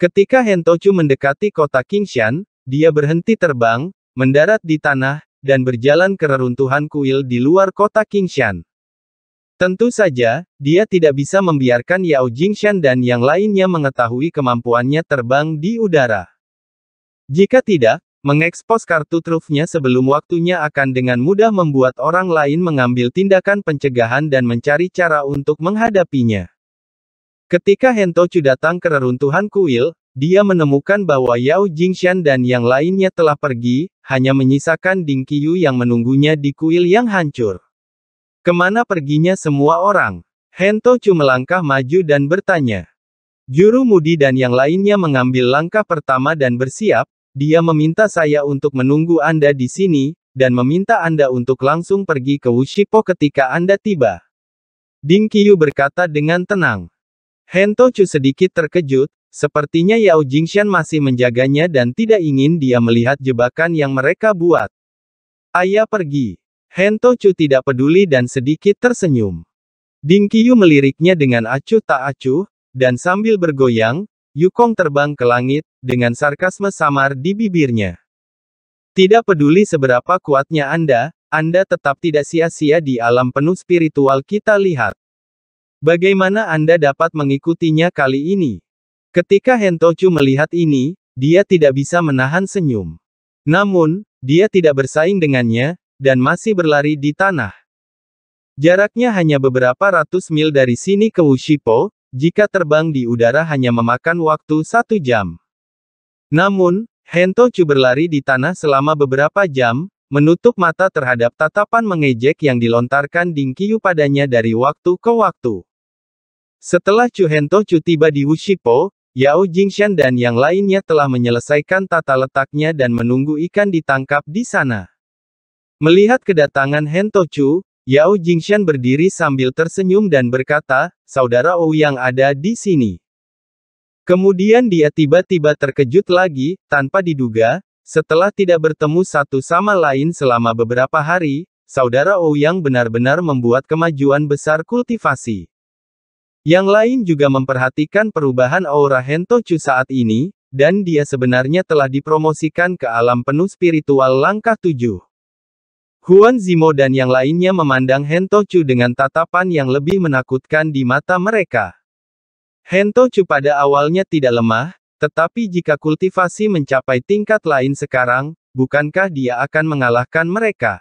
Ketika Hentochu mendekati kota Qingshan, dia berhenti terbang, mendarat di tanah, dan berjalan ke reruntuhan kuil di luar kota Qingshan. Tentu saja, dia tidak bisa membiarkan Yao Jingshan dan yang lainnya mengetahui kemampuannya terbang di udara. Jika tidak, Mengekspos kartu trufnya sebelum waktunya akan dengan mudah membuat orang lain mengambil tindakan pencegahan dan mencari cara untuk menghadapinya. Ketika Hento Chu datang ke reruntuhan kuil, dia menemukan bahwa Yao Jingxian dan yang lainnya telah pergi, hanya menyisakan Ding Qiyu yang menunggunya di kuil yang hancur. Kemana perginya semua orang? Hento Chu melangkah maju dan bertanya. Juru mudi dan yang lainnya mengambil langkah pertama dan bersiap, dia meminta saya untuk menunggu Anda di sini, dan meminta Anda untuk langsung pergi ke Wushipo ketika Anda tiba. Ding Qiu berkata dengan tenang. Hento Chu sedikit terkejut, sepertinya Yao Jingxian masih menjaganya dan tidak ingin dia melihat jebakan yang mereka buat. Ayah pergi. Hento Chu tidak peduli dan sedikit tersenyum. Ding Qiu meliriknya dengan acuh tak acuh, dan sambil bergoyang, Yukong terbang ke langit, dengan sarkasme samar di bibirnya. Tidak peduli seberapa kuatnya Anda, Anda tetap tidak sia-sia di alam penuh spiritual kita lihat. Bagaimana Anda dapat mengikutinya kali ini? Ketika Hentochu melihat ini, dia tidak bisa menahan senyum. Namun, dia tidak bersaing dengannya, dan masih berlari di tanah. Jaraknya hanya beberapa ratus mil dari sini ke Wushipo, jika terbang di udara hanya memakan waktu satu jam. Namun, Hento Chu berlari di tanah selama beberapa jam, menutup mata terhadap tatapan mengejek yang dilontarkan Ding Qiu padanya dari waktu ke waktu. Setelah Chu Chu tiba di Wushipo, Yao Jingshan dan yang lainnya telah menyelesaikan tata letaknya dan menunggu ikan ditangkap di sana. Melihat kedatangan Hento Chu. Yao Jingshan berdiri sambil tersenyum dan berkata, saudara Ou yang ada di sini. Kemudian dia tiba-tiba terkejut lagi, tanpa diduga, setelah tidak bertemu satu sama lain selama beberapa hari, saudara Ou yang benar-benar membuat kemajuan besar kultivasi. Yang lain juga memperhatikan perubahan aura Hentochu saat ini, dan dia sebenarnya telah dipromosikan ke alam penuh spiritual langkah tujuh. Huan Zimo dan yang lainnya memandang Hentochu dengan tatapan yang lebih menakutkan di mata mereka. Hentochu pada awalnya tidak lemah, tetapi jika kultivasi mencapai tingkat lain sekarang, bukankah dia akan mengalahkan mereka?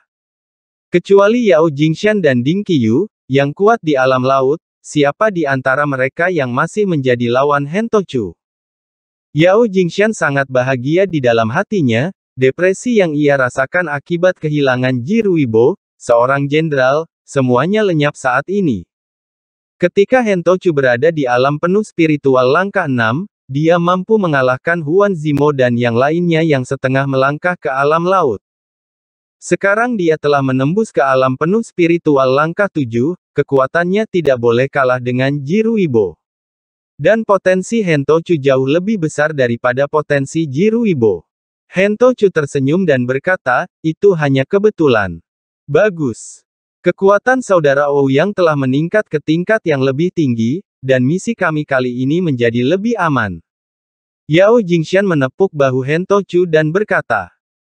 Kecuali Yao Jingshan dan Ding Qiyu, yang kuat di alam laut, siapa di antara mereka yang masih menjadi lawan Hentochu? Yao Jingshan sangat bahagia di dalam hatinya, Depresi yang ia rasakan akibat kehilangan Jiruibo, seorang jenderal, semuanya lenyap saat ini. Ketika Hentochu berada di alam penuh spiritual langkah 6, dia mampu mengalahkan Huan Zimo dan yang lainnya yang setengah melangkah ke alam laut. Sekarang dia telah menembus ke alam penuh spiritual langkah 7, kekuatannya tidak boleh kalah dengan Jiruibo. Dan potensi Hentochu jauh lebih besar daripada potensi Jiruibo. Hento Chu tersenyum dan berkata, itu hanya kebetulan. Bagus. Kekuatan saudara yang telah meningkat ke tingkat yang lebih tinggi, dan misi kami kali ini menjadi lebih aman. Yao Jingxian menepuk bahu Hento Chu dan berkata,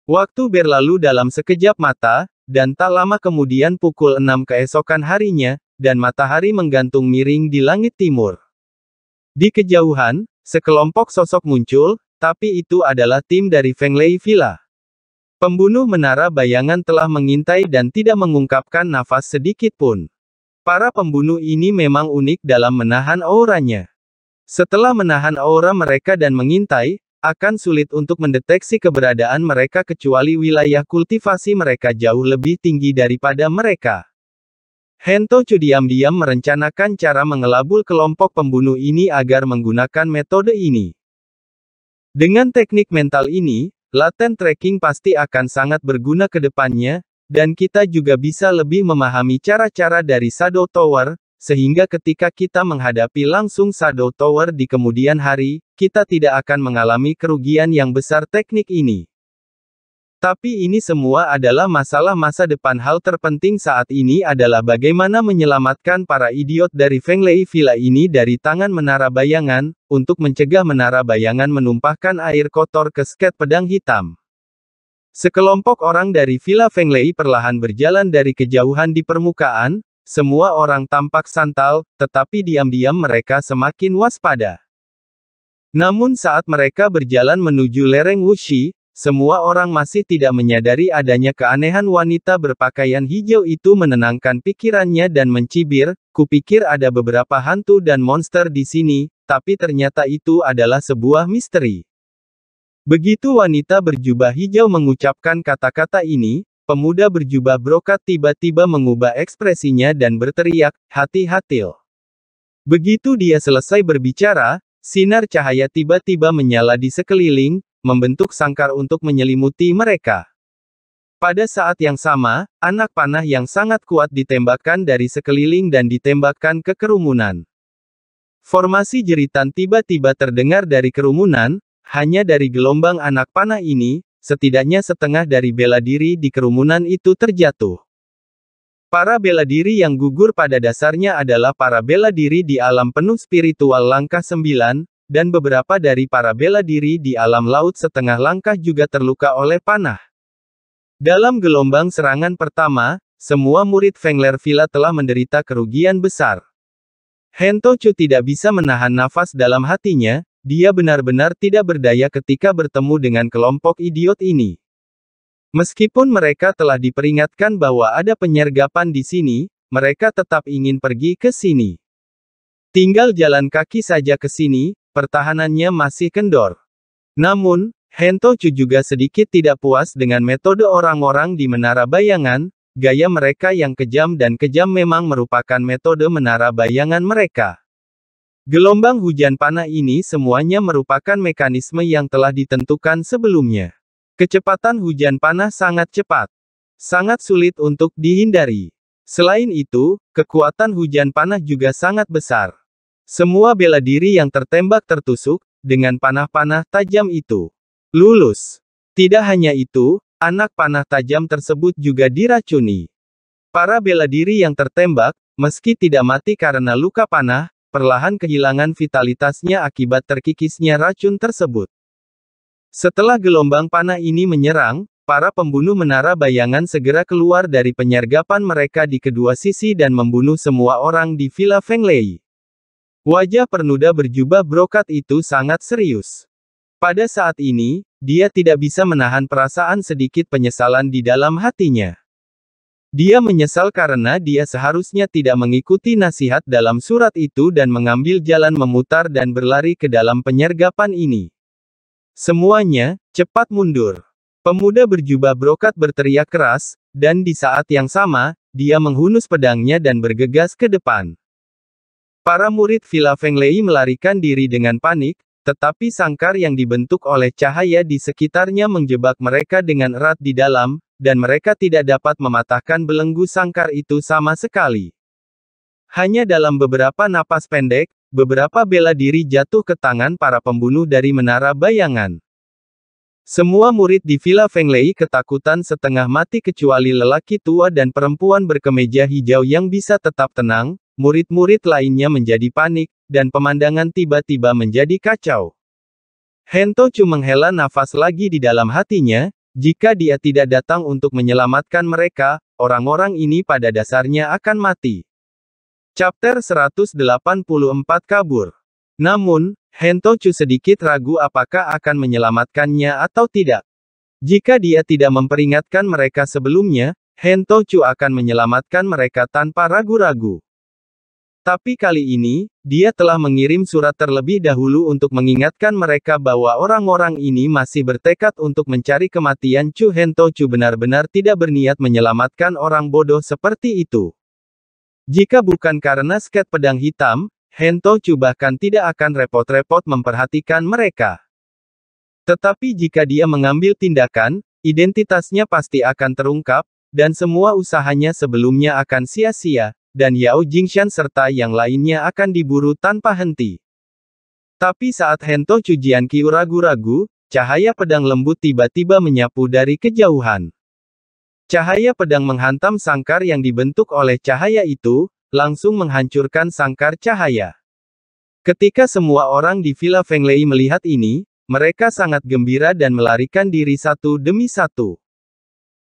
Waktu berlalu dalam sekejap mata, dan tak lama kemudian pukul 6 keesokan harinya, dan matahari menggantung miring di langit timur. Di kejauhan, sekelompok sosok muncul, tapi itu adalah tim dari Feng Lei Villa. Pembunuh menara bayangan telah mengintai dan tidak mengungkapkan nafas sedikit pun. Para pembunuh ini memang unik dalam menahan auranya. Setelah menahan aura mereka dan mengintai, akan sulit untuk mendeteksi keberadaan mereka kecuali wilayah kultivasi mereka jauh lebih tinggi daripada mereka. Hento Chu diam-diam merencanakan cara mengelabul kelompok pembunuh ini agar menggunakan metode ini. Dengan teknik mental ini, latent tracking pasti akan sangat berguna ke depannya, dan kita juga bisa lebih memahami cara-cara dari Shadow Tower, sehingga ketika kita menghadapi langsung Shadow Tower di kemudian hari, kita tidak akan mengalami kerugian yang besar teknik ini. Tapi ini semua adalah masalah masa depan. Hal terpenting saat ini adalah bagaimana menyelamatkan para idiot dari Feng Lei Villa ini dari tangan menara bayangan, untuk mencegah menara bayangan menumpahkan air kotor ke sket pedang hitam. Sekelompok orang dari Villa Feng Lei perlahan berjalan dari kejauhan di permukaan, semua orang tampak santal, tetapi diam-diam mereka semakin waspada. Namun saat mereka berjalan menuju lereng Wuxi, semua orang masih tidak menyadari adanya keanehan wanita berpakaian hijau itu menenangkan pikirannya dan mencibir, kupikir ada beberapa hantu dan monster di sini, tapi ternyata itu adalah sebuah misteri. Begitu wanita berjubah hijau mengucapkan kata-kata ini, pemuda berjubah brokat tiba-tiba mengubah ekspresinya dan berteriak, hati hati Begitu dia selesai berbicara, sinar cahaya tiba-tiba menyala di sekeliling, membentuk sangkar untuk menyelimuti mereka. Pada saat yang sama, anak panah yang sangat kuat ditembakkan dari sekeliling dan ditembakkan ke kerumunan. Formasi jeritan tiba-tiba terdengar dari kerumunan, hanya dari gelombang anak panah ini, setidaknya setengah dari bela diri di kerumunan itu terjatuh. Para bela diri yang gugur pada dasarnya adalah para bela diri di alam penuh spiritual langkah 9, dan beberapa dari para bela diri di alam laut setengah langkah juga terluka oleh panah. Dalam gelombang serangan pertama, semua murid Fengler Villa telah menderita kerugian besar. Hento tidak bisa menahan nafas dalam hatinya, dia benar-benar tidak berdaya ketika bertemu dengan kelompok idiot ini. Meskipun mereka telah diperingatkan bahwa ada penyergapan di sini, mereka tetap ingin pergi ke sini. Tinggal jalan kaki saja ke sini, pertahanannya masih kendor. Namun, Hentochu juga sedikit tidak puas dengan metode orang-orang di Menara Bayangan, gaya mereka yang kejam dan kejam memang merupakan metode Menara Bayangan mereka. Gelombang hujan panah ini semuanya merupakan mekanisme yang telah ditentukan sebelumnya. Kecepatan hujan panah sangat cepat. Sangat sulit untuk dihindari. Selain itu, kekuatan hujan panah juga sangat besar. Semua bela diri yang tertembak tertusuk, dengan panah-panah tajam itu. Lulus. Tidak hanya itu, anak panah tajam tersebut juga diracuni. Para bela diri yang tertembak, meski tidak mati karena luka panah, perlahan kehilangan vitalitasnya akibat terkikisnya racun tersebut. Setelah gelombang panah ini menyerang, para pembunuh menara bayangan segera keluar dari penyergapan mereka di kedua sisi dan membunuh semua orang di Villa Fenglei. Wajah pernuda berjubah brokat itu sangat serius. Pada saat ini, dia tidak bisa menahan perasaan sedikit penyesalan di dalam hatinya. Dia menyesal karena dia seharusnya tidak mengikuti nasihat dalam surat itu dan mengambil jalan memutar dan berlari ke dalam penyergapan ini. Semuanya, cepat mundur. Pemuda berjubah brokat berteriak keras, dan di saat yang sama, dia menghunus pedangnya dan bergegas ke depan. Para murid Villa Fenglei melarikan diri dengan panik, tetapi sangkar yang dibentuk oleh cahaya di sekitarnya menjebak mereka dengan erat di dalam, dan mereka tidak dapat mematahkan belenggu sangkar itu sama sekali. Hanya dalam beberapa napas pendek, beberapa bela diri jatuh ke tangan para pembunuh dari menara bayangan. Semua murid di Villa Fenglei ketakutan setengah mati kecuali lelaki tua dan perempuan berkemeja hijau yang bisa tetap tenang, Murid-murid lainnya menjadi panik, dan pemandangan tiba-tiba menjadi kacau. Hento Chu menghela nafas lagi di dalam hatinya, jika dia tidak datang untuk menyelamatkan mereka, orang-orang ini pada dasarnya akan mati. Chapter 184 Kabur Namun, Hento Chu sedikit ragu apakah akan menyelamatkannya atau tidak. Jika dia tidak memperingatkan mereka sebelumnya, Hento Chu akan menyelamatkan mereka tanpa ragu-ragu. Tapi kali ini, dia telah mengirim surat terlebih dahulu untuk mengingatkan mereka bahwa orang-orang ini masih bertekad untuk mencari kematian Chu Hento Chu benar-benar tidak berniat menyelamatkan orang bodoh seperti itu. Jika bukan karena sket pedang hitam, Hento Chu bahkan tidak akan repot-repot memperhatikan mereka. Tetapi jika dia mengambil tindakan, identitasnya pasti akan terungkap, dan semua usahanya sebelumnya akan sia-sia, dan Yao Jingshan serta yang lainnya akan diburu tanpa henti. Tapi saat Hento Cujian ragu-ragu, cahaya pedang lembut tiba-tiba menyapu dari kejauhan. Cahaya pedang menghantam sangkar yang dibentuk oleh cahaya itu, langsung menghancurkan sangkar cahaya. Ketika semua orang di Villa Fenglei melihat ini, mereka sangat gembira dan melarikan diri satu demi satu.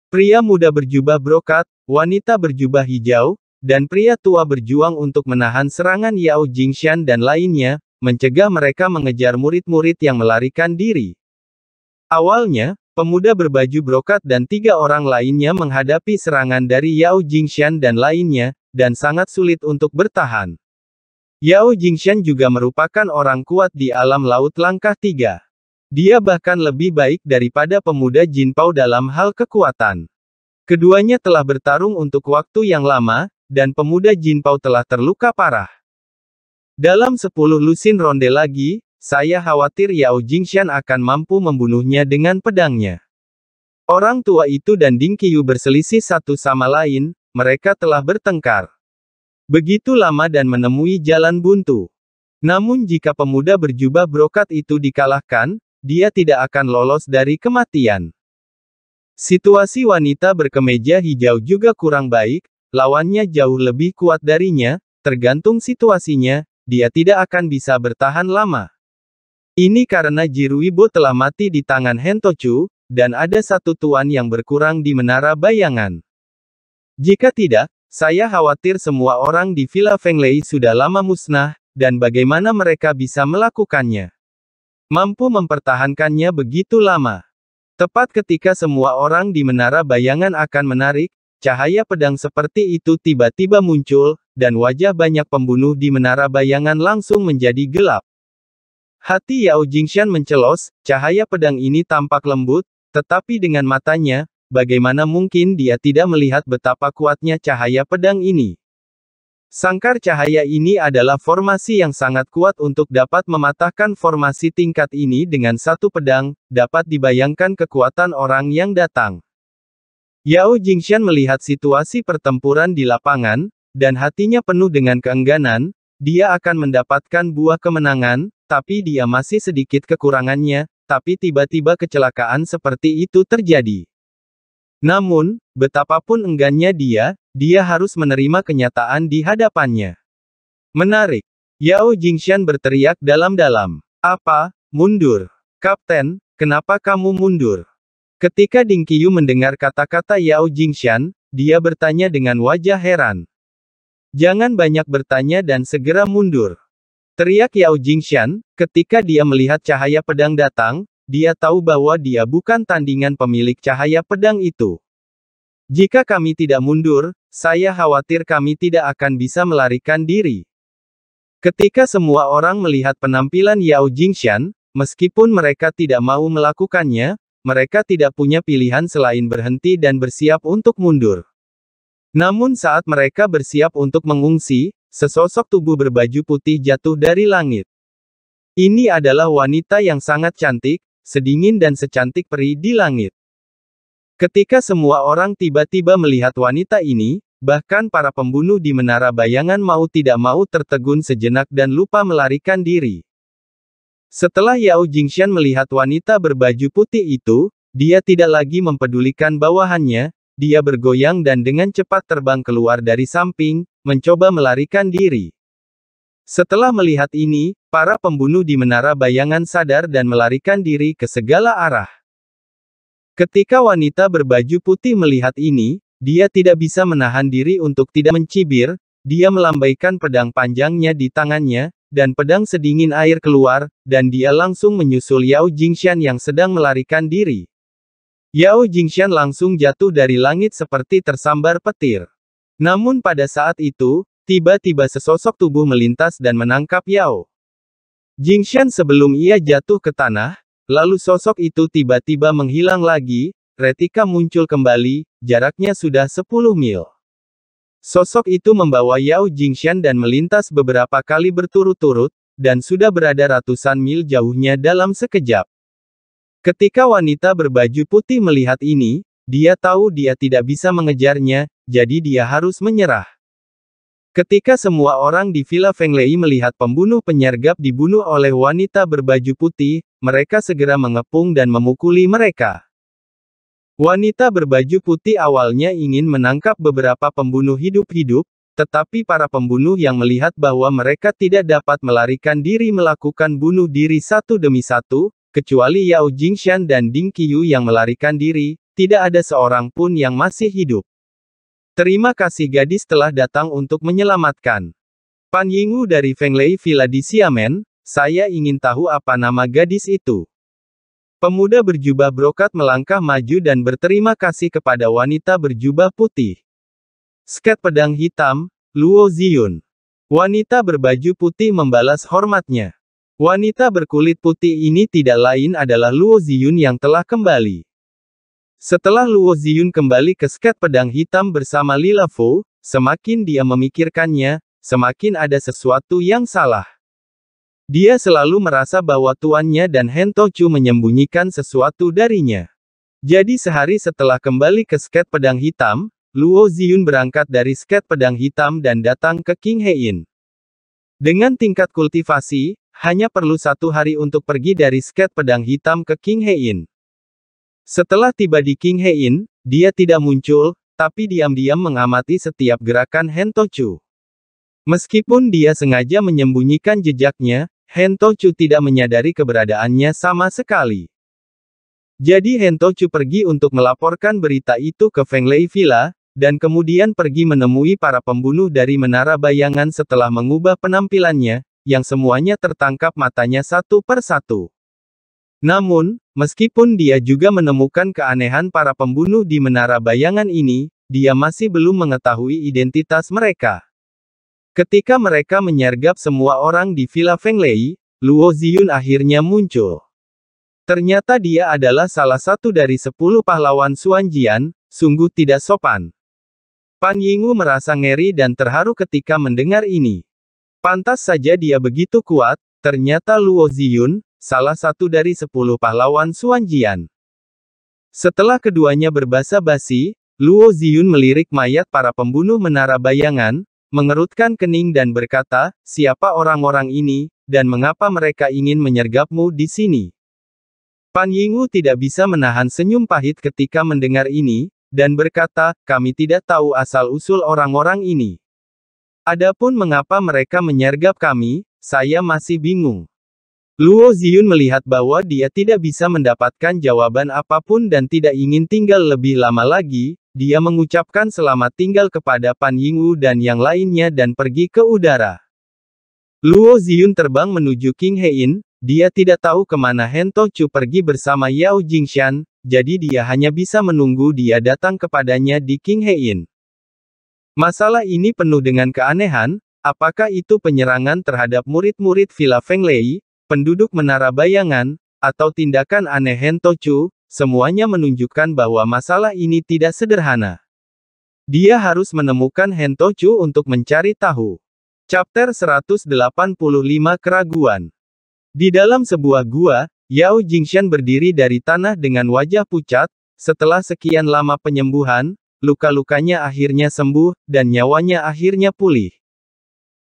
Pria muda berjubah brokat, wanita berjubah hijau, dan pria tua berjuang untuk menahan serangan Yao Jingshan dan lainnya, mencegah mereka mengejar murid-murid yang melarikan diri. Awalnya, pemuda berbaju brokat dan tiga orang lainnya menghadapi serangan dari Yao Jingshan dan lainnya, dan sangat sulit untuk bertahan. Yao Jingshan juga merupakan orang kuat di alam laut langkah tiga. Dia bahkan lebih baik daripada pemuda Jin Jinpao dalam hal kekuatan. Keduanya telah bertarung untuk waktu yang lama, dan pemuda Jin Pao telah terluka parah. Dalam 10 lusin ronde lagi, saya khawatir Yao Jingxian akan mampu membunuhnya dengan pedangnya. Orang tua itu dan Ding Qiyu berselisih satu sama lain, mereka telah bertengkar. Begitu lama dan menemui jalan buntu. Namun jika pemuda berjubah brokat itu dikalahkan, dia tidak akan lolos dari kematian. Situasi wanita berkemeja hijau juga kurang baik, Lawannya jauh lebih kuat darinya, tergantung situasinya, dia tidak akan bisa bertahan lama. Ini karena Jiruibo telah mati di tangan Hentochu, dan ada satu tuan yang berkurang di menara bayangan. Jika tidak, saya khawatir semua orang di Villa Fenglei sudah lama musnah, dan bagaimana mereka bisa melakukannya. Mampu mempertahankannya begitu lama. Tepat ketika semua orang di menara bayangan akan menarik, Cahaya pedang seperti itu tiba-tiba muncul, dan wajah banyak pembunuh di menara bayangan langsung menjadi gelap. Hati Yao Jingshan mencelos, cahaya pedang ini tampak lembut, tetapi dengan matanya, bagaimana mungkin dia tidak melihat betapa kuatnya cahaya pedang ini. Sangkar cahaya ini adalah formasi yang sangat kuat untuk dapat mematahkan formasi tingkat ini dengan satu pedang, dapat dibayangkan kekuatan orang yang datang. Yao Jingxian melihat situasi pertempuran di lapangan, dan hatinya penuh dengan keengganan, dia akan mendapatkan buah kemenangan, tapi dia masih sedikit kekurangannya, tapi tiba-tiba kecelakaan seperti itu terjadi. Namun, betapapun enggannya dia, dia harus menerima kenyataan di hadapannya. Menarik. Yao Jingxian berteriak dalam-dalam. Apa? Mundur. Kapten, kenapa kamu mundur? Ketika Ding Qiyu mendengar kata-kata Yao Jingshan, dia bertanya dengan wajah heran. Jangan banyak bertanya dan segera mundur. Teriak Yao Jingshan, ketika dia melihat cahaya pedang datang, dia tahu bahwa dia bukan tandingan pemilik cahaya pedang itu. Jika kami tidak mundur, saya khawatir kami tidak akan bisa melarikan diri. Ketika semua orang melihat penampilan Yao Jingshan, meskipun mereka tidak mau melakukannya, mereka tidak punya pilihan selain berhenti dan bersiap untuk mundur. Namun saat mereka bersiap untuk mengungsi, sesosok tubuh berbaju putih jatuh dari langit. Ini adalah wanita yang sangat cantik, sedingin dan secantik peri di langit. Ketika semua orang tiba-tiba melihat wanita ini, bahkan para pembunuh di menara bayangan mau tidak mau tertegun sejenak dan lupa melarikan diri. Setelah Yao Jingxian melihat wanita berbaju putih itu, dia tidak lagi mempedulikan bawahannya, dia bergoyang dan dengan cepat terbang keluar dari samping, mencoba melarikan diri. Setelah melihat ini, para pembunuh di menara bayangan sadar dan melarikan diri ke segala arah. Ketika wanita berbaju putih melihat ini, dia tidak bisa menahan diri untuk tidak mencibir, dia melambaikan pedang panjangnya di tangannya, dan pedang sedingin air keluar, dan dia langsung menyusul Yao Jingxian yang sedang melarikan diri. Yao Jingxian langsung jatuh dari langit seperti tersambar petir. Namun pada saat itu, tiba-tiba sesosok tubuh melintas dan menangkap Yao. Jingxian sebelum ia jatuh ke tanah, lalu sosok itu tiba-tiba menghilang lagi, Retika muncul kembali, jaraknya sudah 10 mil. Sosok itu membawa Yao Jingshan dan melintas beberapa kali berturut-turut, dan sudah berada ratusan mil jauhnya dalam sekejap. Ketika wanita berbaju putih melihat ini, dia tahu dia tidak bisa mengejarnya, jadi dia harus menyerah. Ketika semua orang di Villa Fenglei melihat pembunuh penyergap dibunuh oleh wanita berbaju putih, mereka segera mengepung dan memukuli mereka. Wanita berbaju putih awalnya ingin menangkap beberapa pembunuh hidup-hidup, tetapi para pembunuh yang melihat bahwa mereka tidak dapat melarikan diri melakukan bunuh diri satu demi satu, kecuali Yao Jingshan dan Ding Qiyu yang melarikan diri, tidak ada seorang pun yang masih hidup. Terima kasih gadis telah datang untuk menyelamatkan. Pan Yingwu dari Fenglei Villa di Xiamen, saya ingin tahu apa nama gadis itu. Pemuda berjubah brokat melangkah maju dan berterima kasih kepada wanita berjubah putih. Sket pedang hitam, Luo Ziyun. Wanita berbaju putih membalas hormatnya. Wanita berkulit putih ini tidak lain adalah Luo Ziyun yang telah kembali. Setelah Luo Ziyun kembali ke sket pedang hitam bersama Lila Fu, semakin dia memikirkannya, semakin ada sesuatu yang salah. Dia selalu merasa bahwa tuannya dan Hentochu menyembunyikan sesuatu darinya. Jadi sehari setelah kembali ke sket pedang hitam, Luo Ziyun berangkat dari sket pedang hitam dan datang ke King Hein. Dengan tingkat kultivasi, hanya perlu satu hari untuk pergi dari sket pedang hitam ke King Hein. Setelah tiba di King Hein, dia tidak muncul, tapi diam-diam mengamati setiap gerakan Hentochu. Meskipun dia sengaja menyembunyikan jejaknya, Hentochu tidak menyadari keberadaannya sama sekali. Jadi Hentochu pergi untuk melaporkan berita itu ke Feng Lei Villa, dan kemudian pergi menemui para pembunuh dari Menara Bayangan setelah mengubah penampilannya, yang semuanya tertangkap matanya satu per satu. Namun, meskipun dia juga menemukan keanehan para pembunuh di Menara Bayangan ini, dia masih belum mengetahui identitas mereka. Ketika mereka menyergap semua orang di Villa Fenglei, Luo Ziyun akhirnya muncul. Ternyata dia adalah salah satu dari sepuluh pahlawan Suanjian, sungguh tidak sopan. Pan Yingwu merasa ngeri dan terharu ketika mendengar ini. Pantas saja dia begitu kuat, ternyata Luo Ziyun, salah satu dari sepuluh pahlawan Suanjian. Setelah keduanya berbahasa basi, Luo Ziyun melirik mayat para pembunuh menara bayangan, mengerutkan kening dan berkata, siapa orang-orang ini, dan mengapa mereka ingin menyergapmu di sini? Pan Yingwu tidak bisa menahan senyum pahit ketika mendengar ini, dan berkata, kami tidak tahu asal-usul orang-orang ini. Adapun mengapa mereka menyergap kami, saya masih bingung. Luo Ziyun melihat bahwa dia tidak bisa mendapatkan jawaban apapun dan tidak ingin tinggal lebih lama lagi, dia mengucapkan selamat tinggal kepada Pan Yingwu dan yang lainnya dan pergi ke udara. Luo Ziyun terbang menuju King Hein, dia tidak tahu kemana Hento Chu pergi bersama Yao Jingshan, jadi dia hanya bisa menunggu dia datang kepadanya di King Hein. Masalah ini penuh dengan keanehan, apakah itu penyerangan terhadap murid-murid Villa Feng Lei, penduduk menara bayangan, atau tindakan aneh Hento Chu, Semuanya menunjukkan bahwa masalah ini tidak sederhana. Dia harus menemukan Hentochu untuk mencari tahu. Chapter 185 Keraguan Di dalam sebuah gua, Yao Jingxian berdiri dari tanah dengan wajah pucat, setelah sekian lama penyembuhan, luka-lukanya akhirnya sembuh, dan nyawanya akhirnya pulih.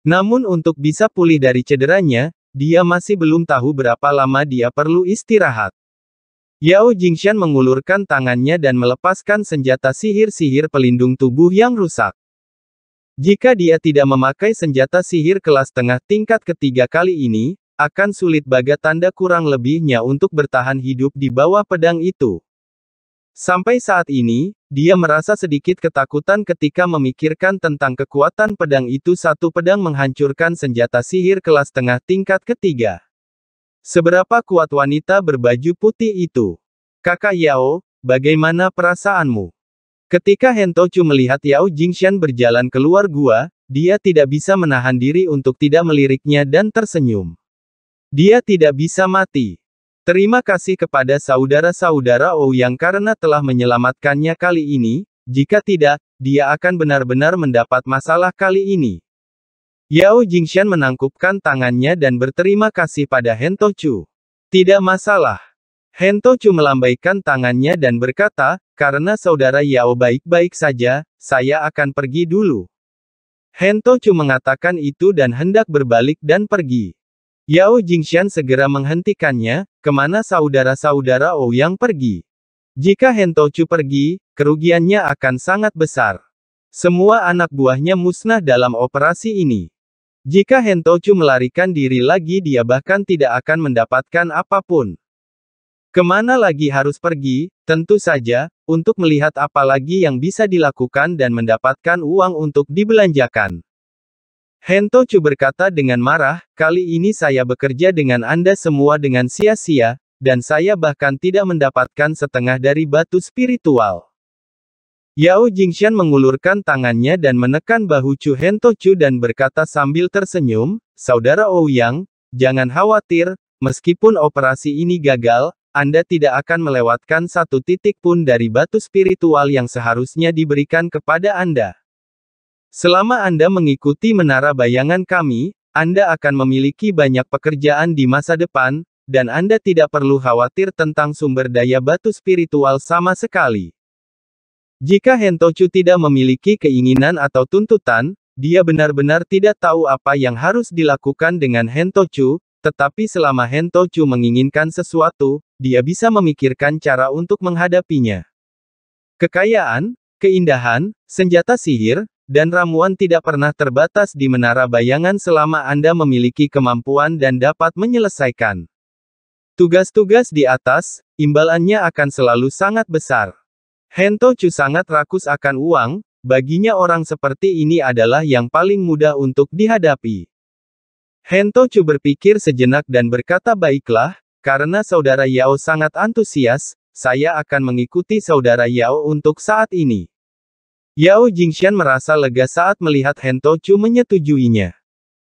Namun untuk bisa pulih dari cederanya, dia masih belum tahu berapa lama dia perlu istirahat. Yao Jingxian mengulurkan tangannya dan melepaskan senjata sihir-sihir pelindung tubuh yang rusak. Jika dia tidak memakai senjata sihir kelas tengah tingkat ketiga kali ini, akan sulit baga tanda kurang lebihnya untuk bertahan hidup di bawah pedang itu. Sampai saat ini, dia merasa sedikit ketakutan ketika memikirkan tentang kekuatan pedang itu satu pedang menghancurkan senjata sihir kelas tengah tingkat ketiga. Seberapa kuat wanita berbaju putih itu? Kakak Yao, bagaimana perasaanmu? Ketika Hentochu melihat Yao Jingxian berjalan keluar gua, dia tidak bisa menahan diri untuk tidak meliriknya dan tersenyum. Dia tidak bisa mati. Terima kasih kepada saudara-saudara yang karena telah menyelamatkannya kali ini, jika tidak, dia akan benar-benar mendapat masalah kali ini. Yao Jingxian menangkupkan tangannya dan berterima kasih pada Hento Chu. Tidak masalah. Hento Chu melambaikan tangannya dan berkata, karena saudara Yao baik-baik saja, saya akan pergi dulu. Hento Chu mengatakan itu dan hendak berbalik dan pergi. Yao Jingxian segera menghentikannya, kemana saudara-saudara Ouyang oh pergi. Jika Hento Chu pergi, kerugiannya akan sangat besar. Semua anak buahnya musnah dalam operasi ini. Jika Hentochu melarikan diri lagi dia bahkan tidak akan mendapatkan apapun. Kemana lagi harus pergi, tentu saja, untuk melihat apa lagi yang bisa dilakukan dan mendapatkan uang untuk dibelanjakan. Hentochu berkata dengan marah, kali ini saya bekerja dengan Anda semua dengan sia-sia, dan saya bahkan tidak mendapatkan setengah dari batu spiritual. Yao Jingxian mengulurkan tangannya dan menekan bahu Chu Hento Chu dan berkata sambil tersenyum, Saudara Ouyang, oh jangan khawatir, meskipun operasi ini gagal, Anda tidak akan melewatkan satu titik pun dari batu spiritual yang seharusnya diberikan kepada Anda. Selama Anda mengikuti menara bayangan kami, Anda akan memiliki banyak pekerjaan di masa depan, dan Anda tidak perlu khawatir tentang sumber daya batu spiritual sama sekali. Jika Hentochu tidak memiliki keinginan atau tuntutan, dia benar-benar tidak tahu apa yang harus dilakukan dengan Hentochu, tetapi selama Hentochu menginginkan sesuatu, dia bisa memikirkan cara untuk menghadapinya. Kekayaan, keindahan, senjata sihir, dan ramuan tidak pernah terbatas di menara bayangan selama Anda memiliki kemampuan dan dapat menyelesaikan tugas-tugas di atas, imbalannya akan selalu sangat besar. Hento Chu sangat rakus akan uang, baginya orang seperti ini adalah yang paling mudah untuk dihadapi. Hento Chu berpikir sejenak dan berkata baiklah, karena saudara Yao sangat antusias, saya akan mengikuti saudara Yao untuk saat ini. Yao Jingxian merasa lega saat melihat Hento Chu menyetujuinya.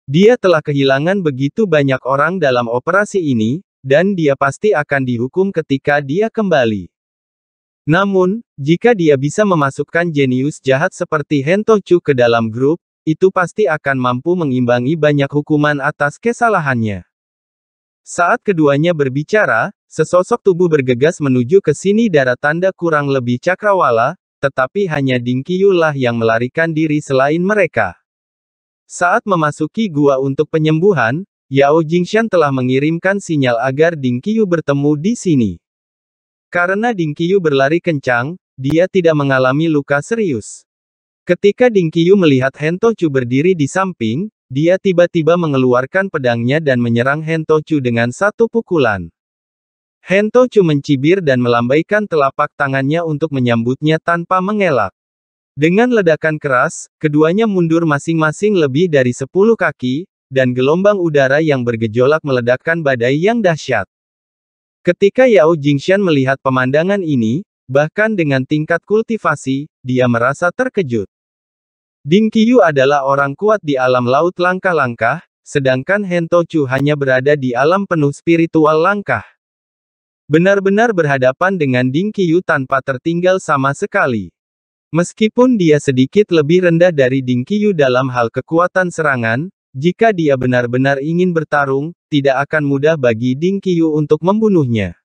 Dia telah kehilangan begitu banyak orang dalam operasi ini, dan dia pasti akan dihukum ketika dia kembali. Namun, jika dia bisa memasukkan jenius jahat seperti Hento Chu ke dalam grup, itu pasti akan mampu mengimbangi banyak hukuman atas kesalahannya. Saat keduanya berbicara, sesosok tubuh bergegas menuju ke sini darah tanda kurang lebih cakrawala, tetapi hanya Ding lah yang melarikan diri selain mereka. Saat memasuki gua untuk penyembuhan, Yao Jingshan telah mengirimkan sinyal agar Dingkiyu bertemu di sini. Karena Dingqiu berlari kencang, dia tidak mengalami luka serius. Ketika Dingqiu melihat Hentocu berdiri di samping, dia tiba-tiba mengeluarkan pedangnya dan menyerang Hentocu dengan satu pukulan. Hentocu mencibir dan melambaikan telapak tangannya untuk menyambutnya tanpa mengelak. Dengan ledakan keras, keduanya mundur masing-masing lebih dari sepuluh kaki, dan gelombang udara yang bergejolak meledakkan badai yang dahsyat. Ketika Yao Jingxian melihat pemandangan ini, bahkan dengan tingkat kultivasi, dia merasa terkejut. Ding Qiyu adalah orang kuat di alam laut langkah-langkah, sedangkan Hento Chu hanya berada di alam penuh spiritual langkah. Benar-benar berhadapan dengan Ding Qiyu tanpa tertinggal sama sekali. Meskipun dia sedikit lebih rendah dari Ding Qiyu dalam hal kekuatan serangan, jika dia benar-benar ingin bertarung, tidak akan mudah bagi Ding Qiu untuk membunuhnya.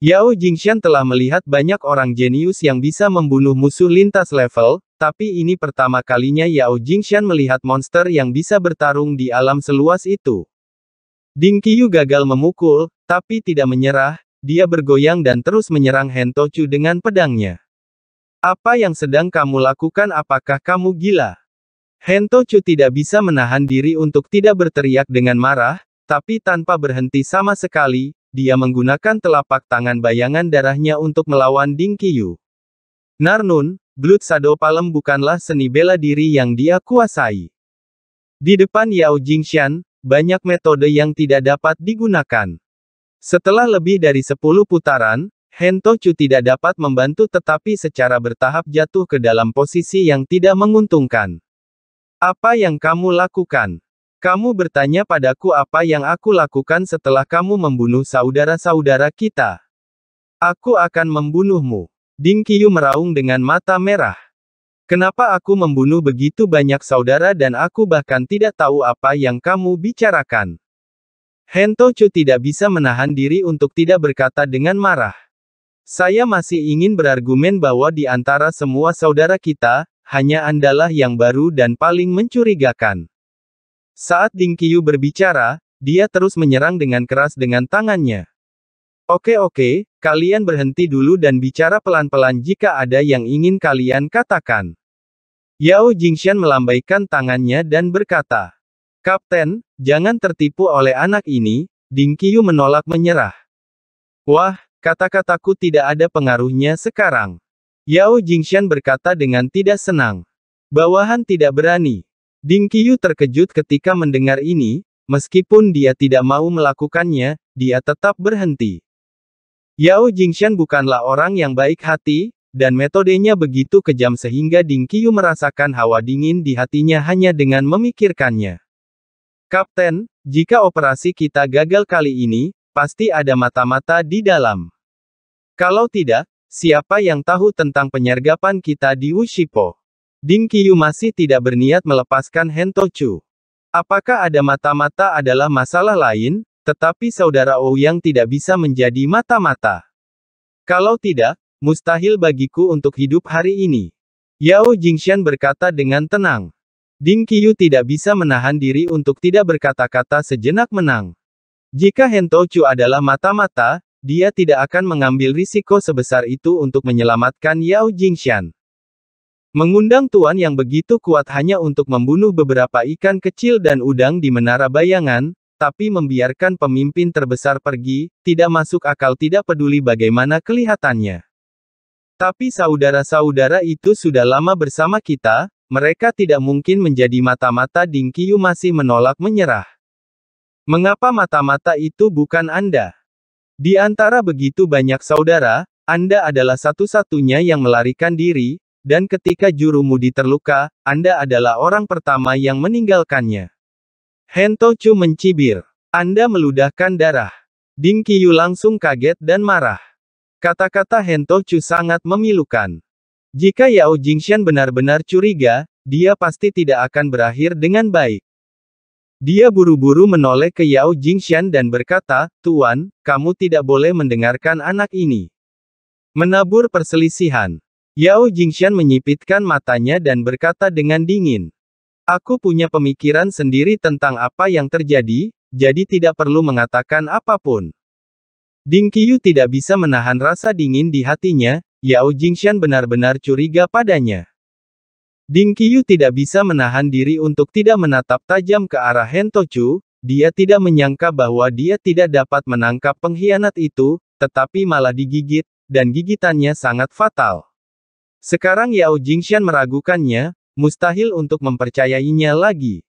Yao Jingxian telah melihat banyak orang jenius yang bisa membunuh musuh lintas level, tapi ini pertama kalinya Yao Jingxian melihat monster yang bisa bertarung di alam seluas itu. Ding Qiu gagal memukul, tapi tidak menyerah, dia bergoyang dan terus menyerang Hentochu dengan pedangnya. Apa yang sedang kamu lakukan apakah kamu gila? Hento Chu tidak bisa menahan diri untuk tidak berteriak dengan marah, tapi tanpa berhenti sama sekali, dia menggunakan telapak tangan bayangan darahnya untuk melawan Ding Qiyu. Narnun, Blood Shadow Palem bukanlah seni bela diri yang dia kuasai. Di depan Yao Jingxian, banyak metode yang tidak dapat digunakan. Setelah lebih dari 10 putaran, Hento Chu tidak dapat membantu tetapi secara bertahap jatuh ke dalam posisi yang tidak menguntungkan. Apa yang kamu lakukan? Kamu bertanya padaku apa yang aku lakukan setelah kamu membunuh saudara-saudara kita. Aku akan membunuhmu. Ding Qiu meraung dengan mata merah. Kenapa aku membunuh begitu banyak saudara dan aku bahkan tidak tahu apa yang kamu bicarakan? Hento Chu tidak bisa menahan diri untuk tidak berkata dengan marah. Saya masih ingin berargumen bahwa di antara semua saudara kita, hanya andalah yang baru dan paling mencurigakan. Saat Ding Qiu berbicara, dia terus menyerang dengan keras dengan tangannya. Oke oke, kalian berhenti dulu dan bicara pelan-pelan jika ada yang ingin kalian katakan. Yao Jingxian melambaikan tangannya dan berkata, Kapten, jangan tertipu oleh anak ini, Ding Qiu menolak menyerah. Wah, kata-kataku tidak ada pengaruhnya sekarang. Yao Jingxian berkata dengan tidak senang. Bawahan tidak berani. Ding Qiyu terkejut ketika mendengar ini, meskipun dia tidak mau melakukannya, dia tetap berhenti. Yao Jingxian bukanlah orang yang baik hati, dan metodenya begitu kejam sehingga Ding Qiyu merasakan hawa dingin di hatinya hanya dengan memikirkannya. Kapten, jika operasi kita gagal kali ini, pasti ada mata-mata di dalam. Kalau tidak, Siapa yang tahu tentang penyergapan kita di Ushipo? Ding Qiu masih tidak berniat melepaskan Hento Chu. Apakah ada mata-mata adalah masalah lain, tetapi saudara Ou yang tidak bisa menjadi mata-mata. Kalau tidak, mustahil bagiku untuk hidup hari ini. Yao Jingxian berkata dengan tenang. Ding Qiu tidak bisa menahan diri untuk tidak berkata-kata sejenak menang. Jika Hento Chu adalah mata-mata, dia tidak akan mengambil risiko sebesar itu untuk menyelamatkan Yao Jingshan. Mengundang tuan yang begitu kuat hanya untuk membunuh beberapa ikan kecil dan udang di menara bayangan, tapi membiarkan pemimpin terbesar pergi, tidak masuk akal tidak peduli bagaimana kelihatannya. Tapi saudara-saudara itu sudah lama bersama kita, mereka tidak mungkin menjadi mata-mata Ding Qiu masih menolak menyerah. Mengapa mata-mata itu bukan Anda? Di antara begitu banyak saudara, Anda adalah satu-satunya yang melarikan diri, dan ketika juru mudi terluka, Anda adalah orang pertama yang meninggalkannya. Hento Chu mencibir. Anda meludahkan darah. Ding Qiyu langsung kaget dan marah. Kata-kata Hento Chu sangat memilukan. Jika Yao Jingxian benar-benar curiga, dia pasti tidak akan berakhir dengan baik. Dia buru-buru menoleh ke Yao Jingxian dan berkata, Tuan, kamu tidak boleh mendengarkan anak ini. Menabur perselisihan. Yao Jingxian menyipitkan matanya dan berkata dengan dingin. Aku punya pemikiran sendiri tentang apa yang terjadi, jadi tidak perlu mengatakan apapun. Ding Qiyu tidak bisa menahan rasa dingin di hatinya, Yao Jingxian benar-benar curiga padanya. Ding Qiyu tidak bisa menahan diri untuk tidak menatap tajam ke arah Hen Hentochu, dia tidak menyangka bahwa dia tidak dapat menangkap pengkhianat itu, tetapi malah digigit, dan gigitannya sangat fatal. Sekarang Yao Jingxian meragukannya, mustahil untuk mempercayainya lagi.